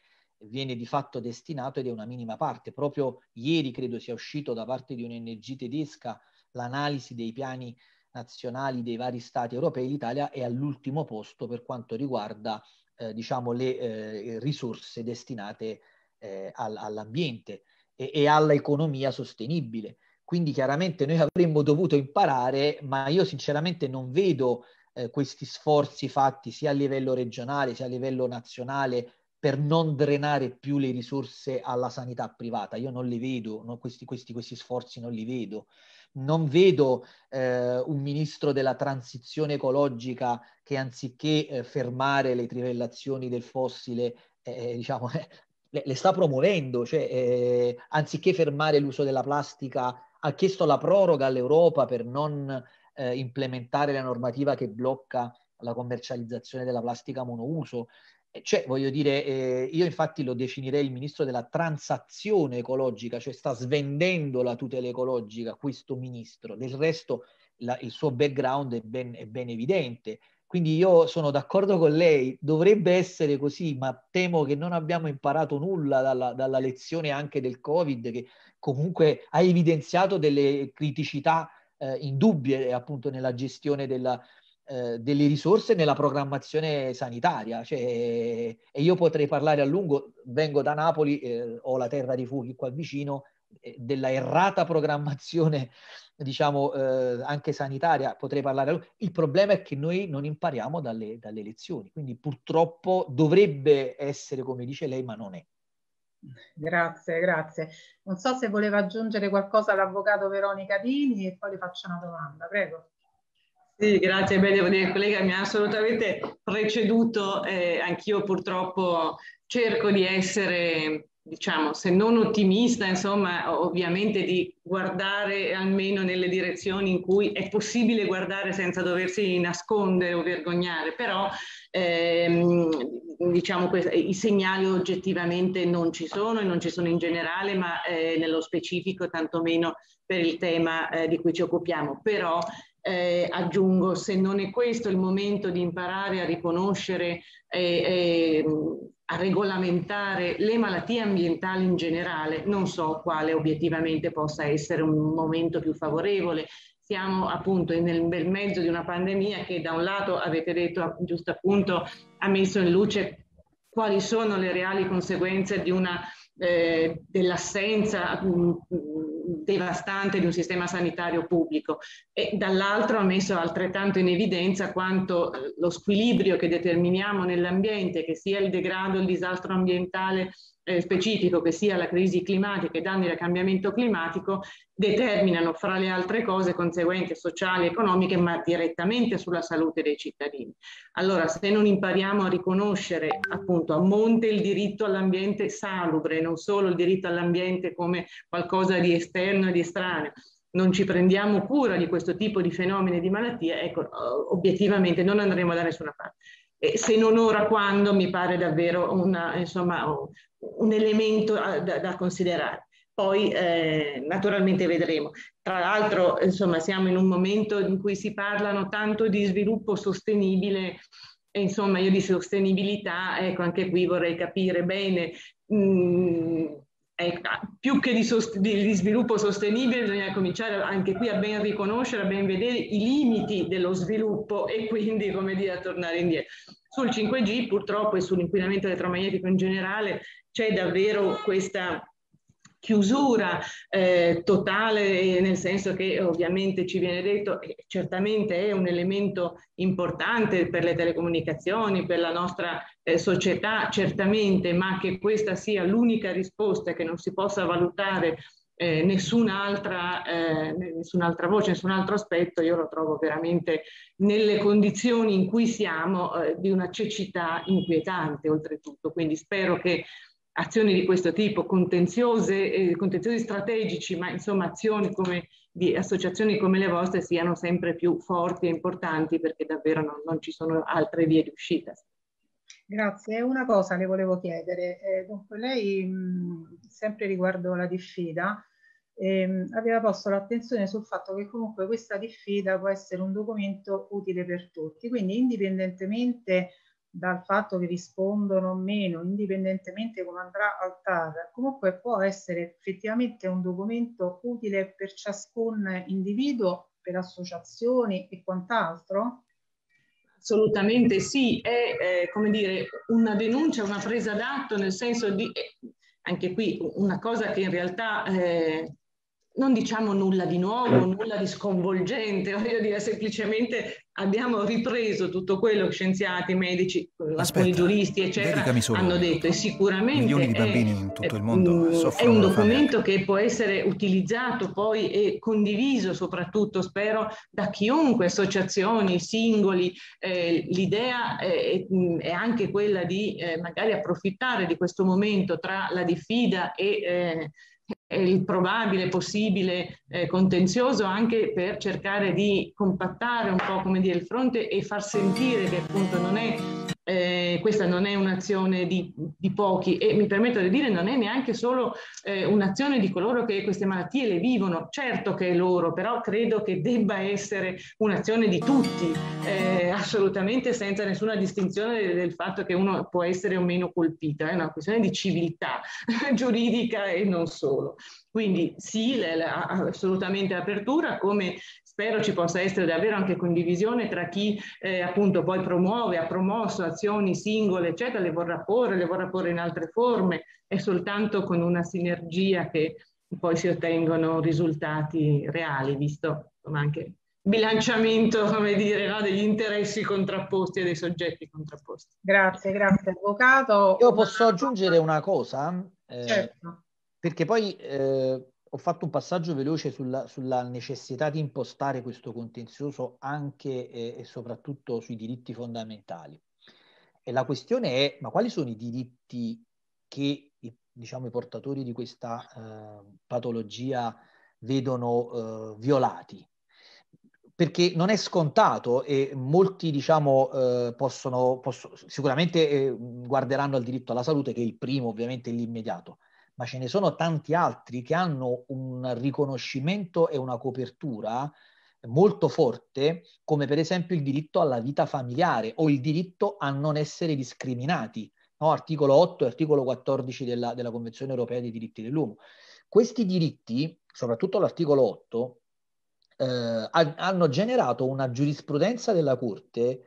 viene di fatto destinato ed è una minima parte. Proprio ieri credo sia uscito da parte di un'ONG tedesca l'analisi dei piani nazionali dei vari stati europei, l'Italia è all'ultimo posto per quanto riguarda eh, diciamo, le eh, risorse destinate eh, all- all'ambiente e-, e all'economia sostenibile. Quindi chiaramente noi avremmo dovuto imparare, ma io sinceramente non vedo eh, questi sforzi fatti sia a livello regionale sia a livello nazionale per non drenare più le risorse alla sanità privata. Io non le vedo, no? questi, questi, questi, sforzi non li vedo. Non vedo eh, un ministro della transizione ecologica che anziché eh, fermare le trivellazioni del fossile, eh, eh diciamo, (laughs) eh, le, le, sta promuovendo, cioè, eh, anziché fermare l'uso della plastica, ha chiesto la proroga all'Europa per non implementare la normativa che blocca la commercializzazione della plastica monouso. Eh, cioè, voglio dire, eh, io infatti lo definirei il ministro della transazione ecologica, cioè sta svendendo la tutela ecologica questo ministro. Del resto la, il suo background è ben, è ben evidente. Quindi io sono d'accordo con lei, dovrebbe essere così, ma temo che non abbiamo imparato nulla dalla, dalla lezione anche del Covid, che comunque ha evidenziato delle criticità eh, indubbie appunto nella gestione della, eh, delle risorse nella programmazione sanitaria. Cioè, e io potrei parlare a lungo, vengo da Napoli, eh, ho la terra dei fuochi qua vicino, eh, della errata programmazione, (laughs) diciamo, eh, anche sanitaria, potrei parlare a lungo. Il problema è che noi non impariamo dalle, dalle lezioni, quindi purtroppo dovrebbe essere come dice lei, ma non è.
Grazie, grazie. Non so se voleva aggiungere qualcosa l'avvocato Veronica Dini e poi le faccio una domanda, prego. Sì, grazie, beh, devo dire, collega, mi ha
assolutamente preceduto, eh, anch'io purtroppo cerco di essere, diciamo, se non ottimista, insomma, ovviamente di guardare almeno nelle direzioni in cui è possibile guardare senza doversi nascondere o vergognare, però ehm, diciamo, i segnali oggettivamente non ci sono e non ci sono in generale, ma eh, nello specifico tantomeno per il tema eh, di cui ci occupiamo. Però eh, aggiungo, se non è questo il momento di imparare a riconoscere, eh, eh, a regolamentare le malattie ambientali in generale, non so quale obiettivamente possa essere un momento più favorevole. Siamo appunto nel bel mezzo di una pandemia che da un lato, avete detto giusto appunto, ha messo in luce quali sono le reali conseguenze di una eh, dell'assenza devastante di un sistema sanitario pubblico e dall'altro ha messo altrettanto in evidenza quanto eh, lo squilibrio che determiniamo nell'ambiente, che sia il degrado, il disastro ambientale eh, specifico che sia la crisi climatica e danni da cambiamento climatico determinano fra le altre cose conseguenze sociali e economiche ma direttamente sulla salute dei cittadini. Allora se non impariamo a riconoscere appunto a monte il diritto all'ambiente salubre, non solo il diritto all'ambiente come qualcosa di esterno e di estraneo, non ci prendiamo cura di questo tipo di fenomeni e di malattie, ecco, obiettivamente non andremo da nessuna parte e se non ora quando mi pare davvero una, insomma, un elemento ah, da, da considerare. Poi eh, naturalmente vedremo. Tra l'altro insomma, siamo in un momento in cui si parlano tanto di sviluppo sostenibile e insomma io di sostenibilità, ecco anche qui vorrei capire bene mh, mm, eh, più che di, sost- di, di, sviluppo sostenibile bisogna cominciare anche qui a ben riconoscere, a ben vedere i limiti dello sviluppo (laughs) e quindi come dire a tornare indietro. Sul 5G purtroppo e sull'inquinamento elettromagnetico in generale c'è davvero questa chiusura eh, totale, eh, nel senso che ovviamente ci viene detto, eh, certamente è un elemento importante per le telecomunicazioni, per la nostra eh, società, certamente, ma che questa sia l'unica risposta, che non si possa valutare eh, nessun'altra, eh, nessun'altra voce, nessun altro aspetto, io lo trovo veramente nelle condizioni in cui siamo eh, di una cecità inquietante oltretutto. Quindi spero che azioni di questo tipo, contenziose, eh, contenziosi strategici, ma insomma azioni come, di associazioni come le vostre siano sempre più forti e importanti perché davvero non, non ci sono altre vie di uscita.
Grazie, una cosa le volevo chiedere, eh, dunque lei mh, mm, sempre riguardo la diffida ehm, aveva posto l'attenzione sul fatto che comunque questa diffida può essere un documento utile per tutti, quindi indipendentemente dal fatto che rispondono o meno, indipendentemente come andrà al TAR, comunque può essere effettivamente un documento utile per ciascun individuo, per associazioni e quant'altro?
Assolutamente sì, è, è come dire una denuncia, una presa d'atto, nel senso di, eh, anche qui una cosa che in realtà eh, non diciamo nulla di nuovo, nulla di sconvolgente, (laughs) voglio dire semplicemente abbiamo ripreso tutto quello che scienziati, medici, alcuni giuristi, eccetera, hanno detto e sicuramente milioni di bambini
è, in tutto il mondo soffrono. È un documento
che può essere utilizzato poi e condiviso soprattutto, spero, da chiunque, associazioni, singoli. Eh, l'idea eh, è, è, anche quella di eh, magari approfittare di questo momento tra la diffida e... Eh, il probabile, possibile eh, contenzioso anche per cercare di compattare un po' come dire il fronte e far sentire che appunto non è eh, questa non è un'azione di, di, pochi e mi permetto di dire non è neanche solo eh, un'azione di coloro che queste malattie le vivono, certo che è loro, però credo che debba essere un'azione di tutti, eh, assolutamente senza nessuna distinzione del, del, fatto che uno può essere o meno colpito, è una questione di civiltà (laughs) giuridica e non solo. Quindi sì, assolutamente apertura, come spero ci possa essere davvero anche condivisione tra chi eh, appunto poi promuove, ha promosso azioni singole, eccetera, le vorrà porre, le vorrà porre in altre forme, è soltanto con una sinergia che poi si ottengono risultati reali,
visto insomma, anche bilanciamento come dire, no,
degli interessi contrapposti e dei soggetti contrapposti.
Grazie, grazie Avvocato. Io posso aggiungere una cosa?
Eh, certo.
Perché poi... Eh ho fatto un passaggio veloce sulla, sulla, necessità di impostare questo contenzioso anche e, e soprattutto sui diritti fondamentali. E la questione è, ma quali sono i diritti che diciamo, i portatori di questa eh, patologia vedono eh, violati? Perché non è scontato e molti diciamo, eh, possono, possono, sicuramente eh, guarderanno al diritto alla salute, che è il primo ovviamente l'immediato, ma ce ne sono tanti altri che hanno un riconoscimento e una copertura molto forte, come per esempio il diritto alla vita familiare o il diritto a non essere discriminati, no? articolo 8 e articolo 14 della, della Convenzione europea dei diritti dell'uomo. Questi diritti, soprattutto l'articolo 8, eh, hanno generato una giurisprudenza della Corte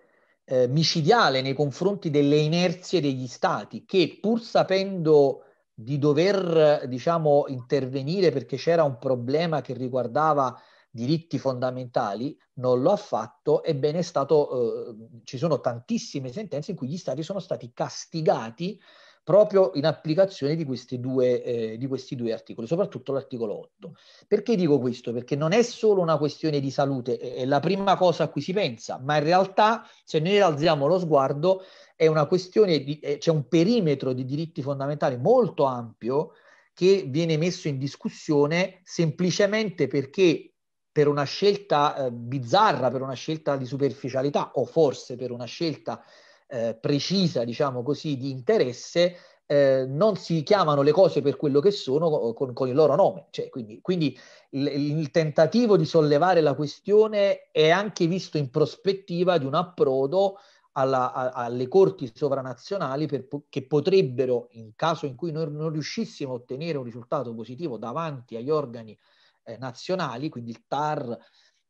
eh, micidiale nei confronti delle inerzie degli stati che pur sapendo di dover diciamo, intervenire perché c'era un problema che riguardava diritti fondamentali, non lo ha fatto, ebbene è stato, eh, ci sono tantissime sentenze in cui gli stati sono stati castigati proprio in applicazione di questi, due, eh, di questi due articoli, soprattutto l'articolo 8. Perché dico questo? Perché non è solo una questione di salute, è la prima cosa a cui si pensa, ma in realtà se noi alziamo lo sguardo è una questione di, eh, c'è un perimetro di diritti fondamentali molto ampio che viene messo in discussione semplicemente perché per una scelta eh, bizzarra, per una scelta di superficialità o forse per una scelta eh, precisa, diciamo così, di interesse, eh, non si chiamano le cose per quello che sono con, con il loro nome. Cioè, quindi, quindi il, il, tentativo di sollevare la questione è anche visto in prospettiva di un approdo alla, a, alle corti sovranazionali per, che potrebbero, in caso in cui noi non riuscissimo a ottenere un risultato positivo davanti agli organi eh, nazionali, quindi il TAR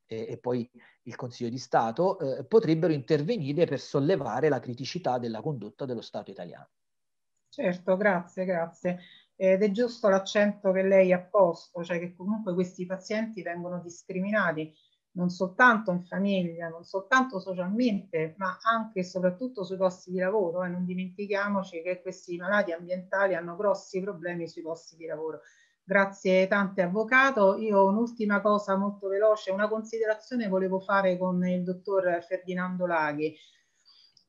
e, eh, e poi il Consiglio di Stato, eh, potrebbero intervenire per sollevare la criticità della condotta dello Stato italiano.
Certo, grazie, grazie. Ed è giusto l'accento che lei ha posto, cioè che comunque questi pazienti vengono discriminati non soltanto in famiglia, non soltanto socialmente, ma anche e soprattutto sui posti di lavoro. E eh. non dimentichiamoci che questi malati ambientali hanno grossi problemi sui posti di lavoro. Grazie tante avvocato. Io un'ultima cosa molto veloce, una considerazione volevo fare con il dottor Ferdinando Laghi.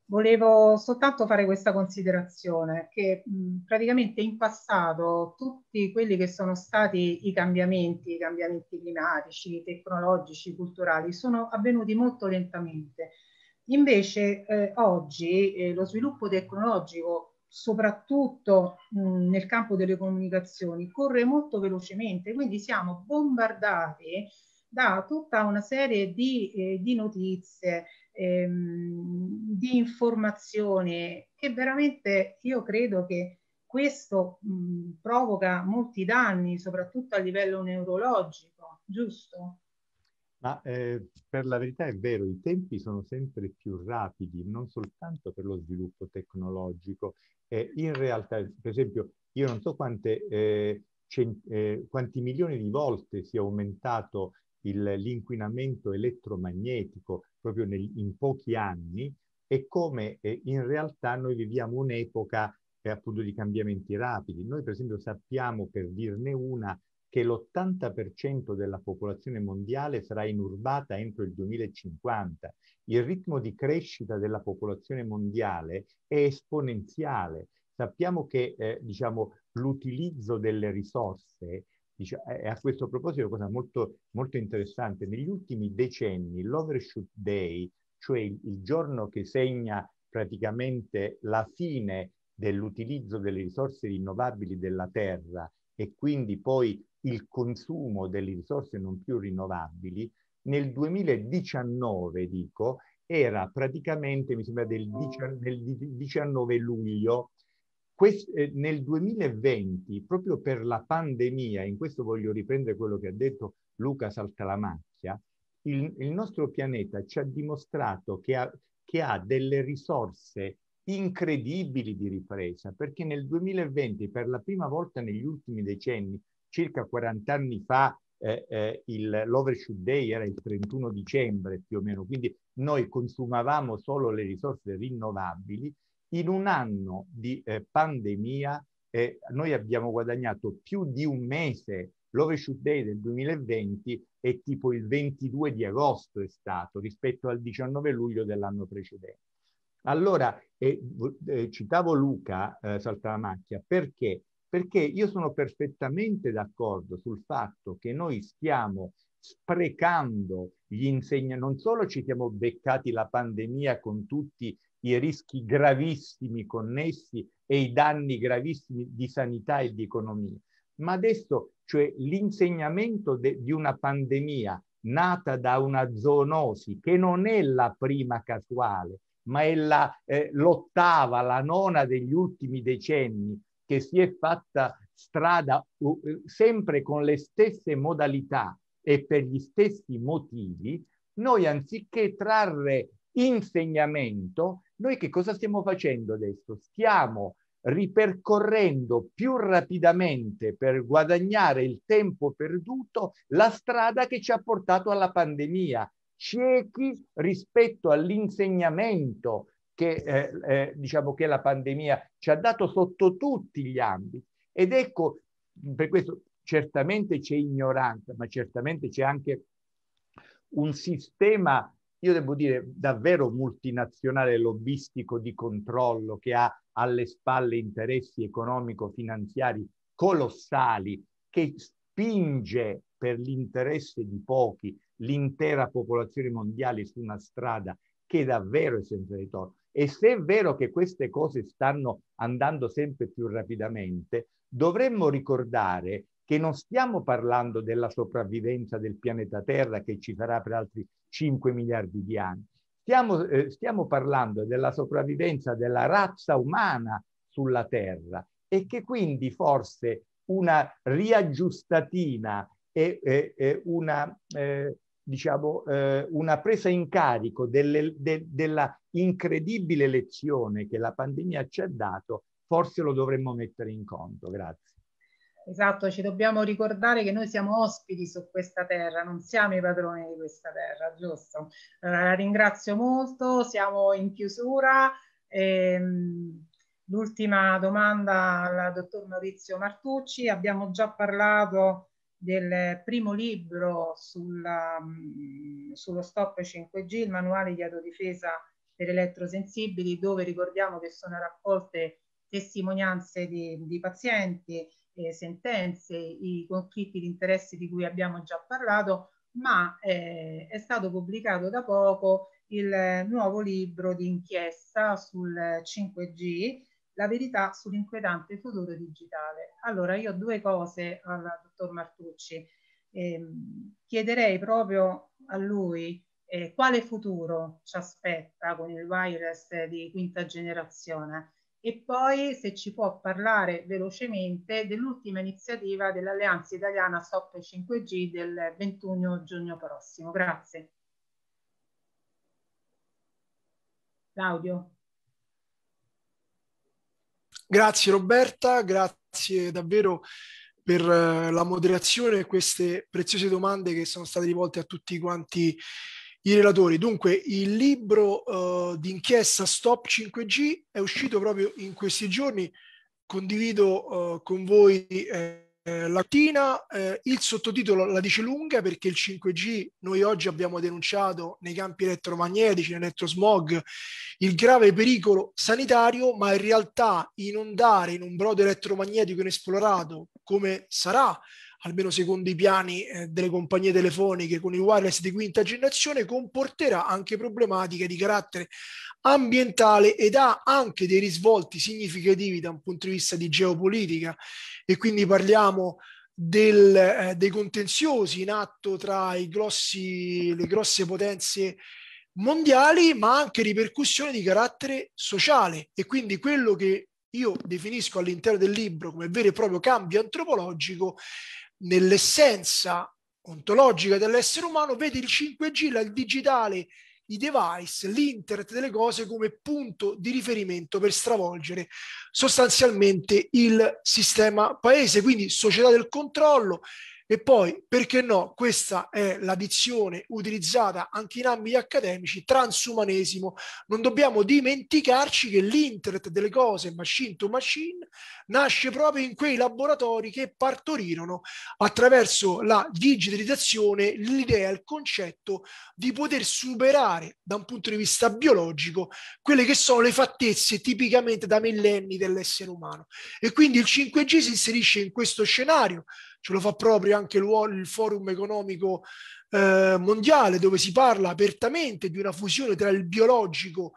Volevo soltanto fare questa considerazione che mh, praticamente in passato tutti quelli che sono stati i cambiamenti, i cambiamenti climatici, tecnologici, culturali, sono avvenuti molto lentamente. Invece eh, oggi eh, lo sviluppo tecnologico soprattutto mh, nel campo delle comunicazioni, corre molto velocemente, quindi siamo bombardati da tutta una serie di, eh, di notizie, ehm, di informazioni che veramente io credo che questo mh, provoca molti danni, soprattutto a livello neurologico, giusto?
Ma eh, per la verità è vero, i tempi sono sempre più rapidi, non soltanto per lo sviluppo tecnologico. Eh, in realtà, per esempio, io non so quante, eh, cent- eh, quanti milioni di volte sia aumentato il, l'inquinamento elettromagnetico proprio nel, in pochi anni e come eh, in realtà noi viviamo un'epoca eh, appunto di cambiamenti rapidi. Noi per esempio sappiamo, per dirne una, che l'80% della popolazione mondiale sarà inurbata entro il 2050. Il ritmo di crescita della popolazione mondiale è esponenziale. Sappiamo che eh, diciamo, l'utilizzo delle risorse eh, e a questo proposito, una cosa molto, molto, interessante, negli ultimi decenni l'overshoot day, cioè il, il giorno che segna praticamente la fine dell'utilizzo delle risorse rinnovabili della terra e quindi poi il consumo delle risorse non più rinnovabili, nel 2019, dico, era praticamente, mi sembra, del 19 luglio. Quest, eh, nel 2020, proprio per la pandemia, in questo voglio riprendere quello che ha detto Luca Saltalamacchia, il, il nostro pianeta ci ha dimostrato che ha, che ha delle risorse incredibili di ripresa, perché nel 2020, per la prima volta negli ultimi decenni, circa 40 anni fa eh, eh, l'overshoot day era il 31 dicembre più o meno, quindi noi consumavamo solo le risorse rinnovabili. In un anno di eh, pandemia eh, noi abbiamo guadagnato più di un mese. L'overshoot day del 2020 è tipo il 22 di agosto è stato rispetto al 19 luglio dell'anno precedente. Allora, eh, citavo Luca eh, Saltamacchia perché perché io sono perfettamente d'accordo sul fatto che noi stiamo sprecando gli insegnanti, non solo ci siamo beccati la pandemia con tutti i rischi gravissimi connessi e i danni gravissimi di sanità e di economia, ma adesso cioè l'insegnamento di una pandemia nata da una zoonosi che non è la prima casuale, ma è la, eh, l'ottava, la nona degli ultimi decenni, che si è fatta strada sempre con le stesse modalità e per gli stessi motivi, noi anziché trarre insegnamento, noi che cosa stiamo facendo adesso? Stiamo ripercorrendo più rapidamente per guadagnare il tempo perduto la strada che ci ha portato alla pandemia, ciechi rispetto all'insegnamento che, eh, eh, diciamo che la pandemia ci ha dato sotto tutti gli ambiti. Ed ecco, per questo certamente c'è ignoranza, ma certamente c'è anche un sistema, io devo dire, davvero multinazionale lobbistico di controllo che ha alle spalle interessi economico-finanziari colossali che spinge per l'interesse di pochi l'intera popolazione mondiale su una strada che davvero è senza ritorno. E se è vero che queste cose stanno andando sempre più rapidamente, dovremmo ricordare che non stiamo parlando della sopravvivenza del pianeta Terra che ci farà per altri 5 miliardi di anni. Stiamo, eh, stiamo parlando della sopravvivenza della razza umana sulla Terra e che quindi forse una riaggiustatina e, e, e una eh, diciamo, eh, una presa in carico delle, de, della incredibile lezione che la pandemia ci ha dato, forse lo dovremmo mettere in conto. Grazie.
Esatto, ci dobbiamo ricordare che noi siamo ospiti su questa terra, non siamo i padroni di questa terra, giusto? Allora, la ringrazio molto, siamo in chiusura. Ehm... L'ultima domanda al dottor Maurizio Martucci, abbiamo già parlato del primo libro sulla, mm, sullo stop 5G, il manuale di autodifesa per elettrosensibili, dove ricordiamo che sono raccolte testimonianze di, di pazienti, eh, sentenze, i conflitti di interessi di cui abbiamo già parlato, ma eh, è stato pubblicato da poco il nuovo libro di inchiesta sul 5G la verità sull'inquietante futuro digitale. Allora, io ho due cose al dottor Martucci. Eh, chiederei proprio a lui eh, quale futuro ci aspetta con il virus di quinta generazione e poi se ci può parlare velocemente dell'ultima iniziativa dell'Alleanza Italiana Stop 5G del 21 giugno prossimo. Grazie.
Claudio. Grazie Roberta, grazie davvero per eh, la moderazione e queste preziose domande che sono state rivolte a tutti quanti i relatori. Dunque, il libro uh, d'inchiesta Stop 5G è uscito proprio in questi giorni. Condivido uh, con voi eh, eh, la mattina eh, il sottotitolo la dice lunga perché il 5G noi oggi abbiamo denunciato nei campi elettromagnetici, nell'elettrosmog, il grave pericolo sanitario, ma in realtà inondare in un brodo elettromagnetico inesplorato come sarà almeno secondo i piani eh, delle compagnie telefoniche con il wireless di quinta generazione, comporterà anche problematiche di carattere ambientale ed ha anche dei risvolti significativi da un punto di vista di geopolitica e quindi parliamo del, eh, dei contenziosi in atto tra grossi, le grosse potenze mondiali, ma anche ripercussioni di carattere sociale e quindi quello che io definisco all'interno del libro come vero e proprio cambio antropologico nell'essenza ontologica dell'essere umano vede il 5G, il digitale, i device, l'internet delle cose come punto di riferimento per stravolgere sostanzialmente il sistema paese, quindi società del controllo, e poi, perché no, questa è la dizione utilizzata anche in ambiti accademici, transumanesimo. Non dobbiamo dimenticarci che l'internet delle cose, machine to machine, nasce proprio in quei laboratori che partorirono attraverso la digitalizzazione l'idea, il concetto di poter superare da un punto di vista biologico quelle che sono le fattezze tipicamente da millenni dell'essere umano. E quindi il 5G si inserisce in questo scenario ce lo fa proprio anche il forum economico eh, mondiale dove si parla apertamente di una fusione tra il biologico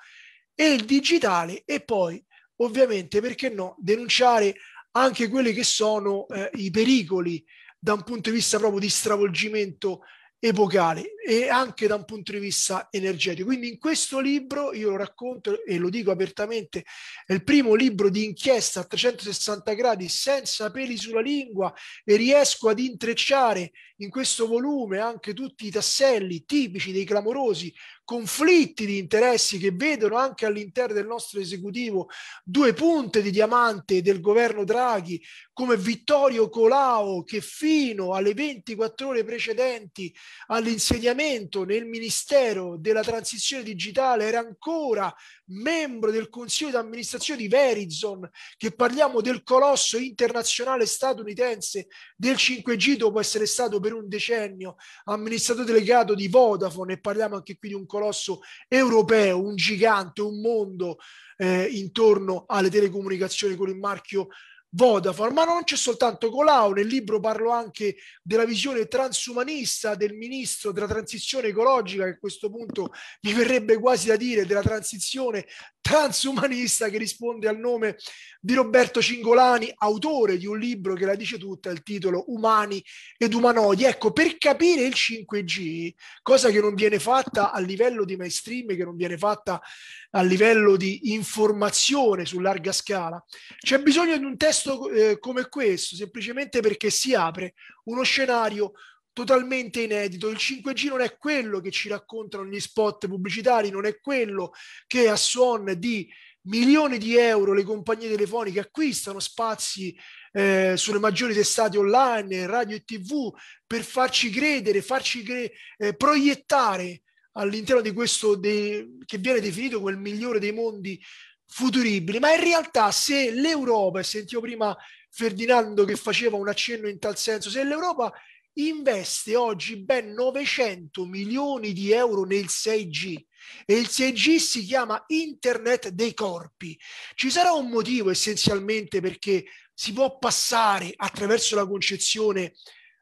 e il digitale e poi ovviamente perché no denunciare anche quelli che sono eh, i pericoli da un punto di vista proprio di stravolgimento epocale e anche da un punto di vista energetico. Quindi in questo libro, io lo racconto e lo dico apertamente, è il primo libro di inchiesta a 360 gradi senza peli sulla lingua e riesco ad intrecciare in questo volume anche tutti i tasselli tipici dei clamorosi conflitti di interessi che vedono anche all'interno del nostro esecutivo due punte di diamante del governo Draghi come Vittorio Colau che fino alle 24 ore precedenti all'insediamento nel Ministero della Transizione Digitale era ancora membro del consiglio di amministrazione di Verizon, che parliamo del colosso internazionale statunitense del 5G dopo essere stato per un decennio amministratore delegato di Vodafone e parliamo anche qui di un colosso europeo, un gigante, un mondo eh, intorno alle telecomunicazioni con il marchio Vodafone, ma non c'è soltanto Colau, nel libro parlo anche della visione transumanista del ministro della transizione ecologica, che a questo punto mi verrebbe quasi da dire della transizione transumanista che risponde al nome di Roberto Cingolani, autore di un libro che la dice tutta, il titolo Umani ed Umanoidi. Ecco, per capire il 5G, cosa che non viene fatta a livello di mainstream, che non viene fatta a livello di informazione su larga scala, c'è bisogno di un testo eh, come questo, semplicemente perché si apre uno scenario totalmente inedito. Il 5G non è quello che ci raccontano gli spot pubblicitari, non è quello che a suon di milioni di euro le compagnie telefoniche acquistano spazi eh, sulle maggiori testate online, radio e tv, per farci credere, farci cre- eh, proiettare all'interno di questo de- che viene definito quel migliore dei mondi futuribili. Ma in realtà se l'Europa, e sentivo prima Ferdinando che faceva un accenno in tal senso, se l'Europa investe oggi ben 900 milioni di euro nel 6G e il 6G si chiama Internet dei corpi. Ci sarà un motivo essenzialmente perché si può passare attraverso la concezione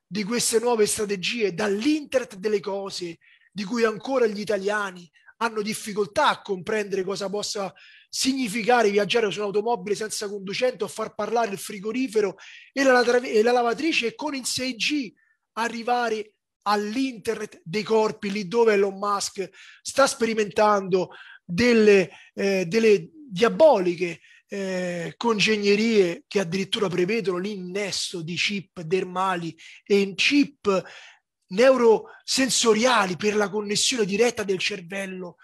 di queste nuove strategie dall'Internet delle cose di cui ancora gli italiani hanno difficoltà a comprendere cosa possa significare viaggiare su un'automobile senza conducente o far parlare il frigorifero e la, e la lavatrice e con il 6G arrivare all'internet dei corpi, lì dove Elon Musk sta sperimentando delle, eh, delle diaboliche eh, congegnerie che addirittura prevedono l'innesso di chip dermali e chip neurosensoriali per la connessione diretta del cervello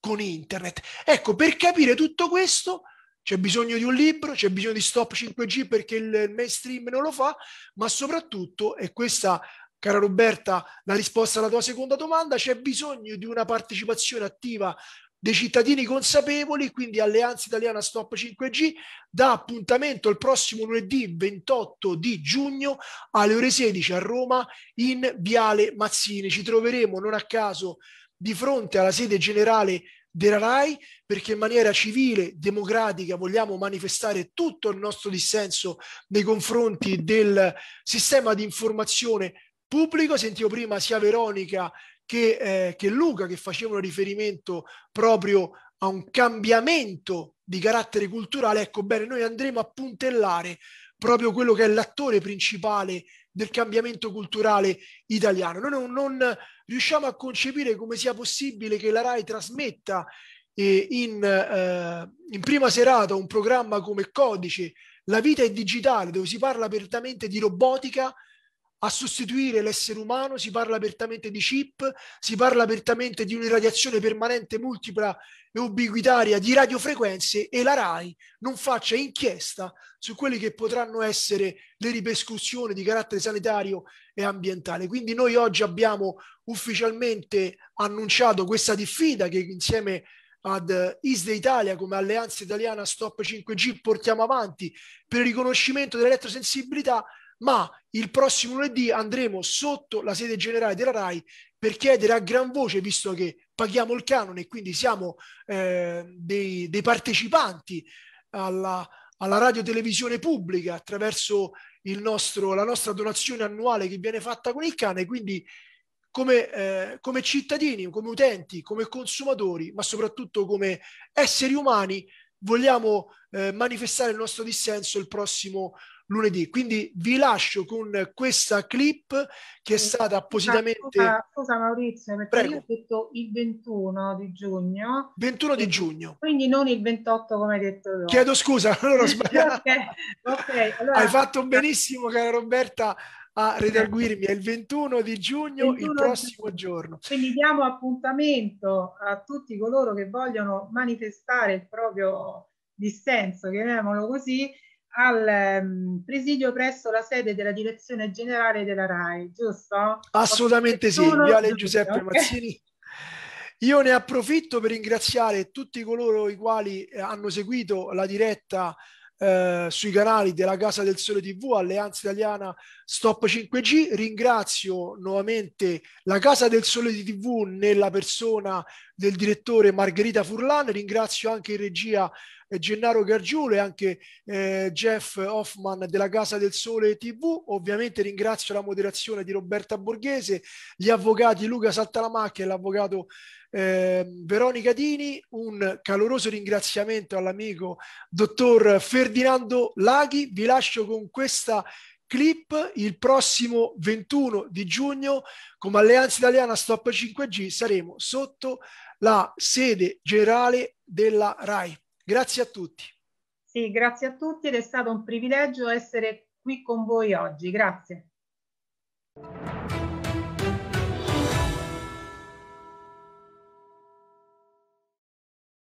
con internet. Ecco, per capire tutto questo c'è bisogno di un libro, c'è bisogno di Stop 5G perché il mainstream non lo fa, ma soprattutto, e questa cara Roberta, la risposta alla tua seconda domanda, c'è bisogno di una partecipazione attiva dei cittadini consapevoli, quindi Alleanza Italiana Stop 5G dà appuntamento il prossimo lunedì 28 di giugno alle ore 16 a Roma in Viale Mazzini. Ci troveremo non a caso di fronte alla sede generale della RAI perché in maniera civile, democratica vogliamo manifestare tutto il nostro dissenso nei confronti del sistema di informazione pubblico. Sentivo prima sia Veronica che, eh, che Luca che facevano riferimento proprio a un cambiamento di carattere culturale. Ecco bene, noi andremo a puntellare proprio quello che è l'attore principale del cambiamento culturale italiano. Noi non, non riusciamo a concepire come sia possibile che la RAI trasmetta eh, in, eh, in prima serata un programma come Codice, La vita è digitale, dove si parla apertamente di robotica, a sostituire l'essere umano, si parla apertamente di chip, si parla apertamente di un'irradiazione permanente, multipla e ubiquitaria di radiofrequenze e la RAI non faccia inchiesta su quelle che potranno essere le ripercussioni di carattere sanitario e ambientale. Quindi noi oggi abbiamo ufficialmente annunciato questa diffida che insieme ad ISDE Italia come alleanza italiana Stop 5G portiamo avanti per il riconoscimento dell'elettrosensibilità ma il prossimo lunedì andremo sotto la sede generale della RAI per chiedere a gran voce, visto che paghiamo il canone e quindi siamo eh, dei, dei, partecipanti alla, alla radiotelevisione pubblica attraverso nostro, la nostra donazione annuale che viene fatta con il cane, quindi come, eh, come cittadini, come utenti, come consumatori, ma soprattutto come esseri umani, vogliamo eh, manifestare il nostro dissenso il prossimo lunedì. Quindi vi lascio con questa clip che è stata appositamente... Scusa,
scusa Maurizio, perché Prego. io ho detto il 21 di giugno.
21 di giugno.
Quindi non il 28 come hai detto
io. Chiedo scusa, (laughs) non ho sbagliato. okay. Okay. Allora... Hai fatto benissimo cara Roberta a redarguirmi. È il 21 di giugno, 21 il prossimo giugno. giorno.
Quindi diamo appuntamento a tutti coloro che vogliono manifestare il proprio dissenso, chiamiamolo così, al ehm, presidio presso la sede della direzione generale della RAI, giusto? Assolutamente sì, Viale Giuseppe okay. Mazzini.
Io ne approfitto per ringraziare tutti coloro i quali eh, hanno seguito la diretta eh, sui canali della Casa del Sole TV, Alleanza Italiana Stop 5G. Ringrazio nuovamente la Casa del Sole TV nella persona del direttore Margherita Furlan, ringrazio anche in regia eh, Gennaro Gargiulo e anche eh, Jeff Hoffman della Casa del Sole TV. Ovviamente ringrazio la moderazione di Roberta Borghese, gli avvocati Luca Saltalamacchia e l'avvocato eh, Veronica Dini. Un caloroso ringraziamento all'amico dottor Ferdinando Laghi. Vi lascio con questa clip. Il prossimo 21 di giugno, come Alleanza Italiana Stop 5G, saremo sotto la sede generale della RAI. Grazie a tutti. Sì, grazie a tutti ed è stato un privilegio essere qui con voi
oggi. Grazie.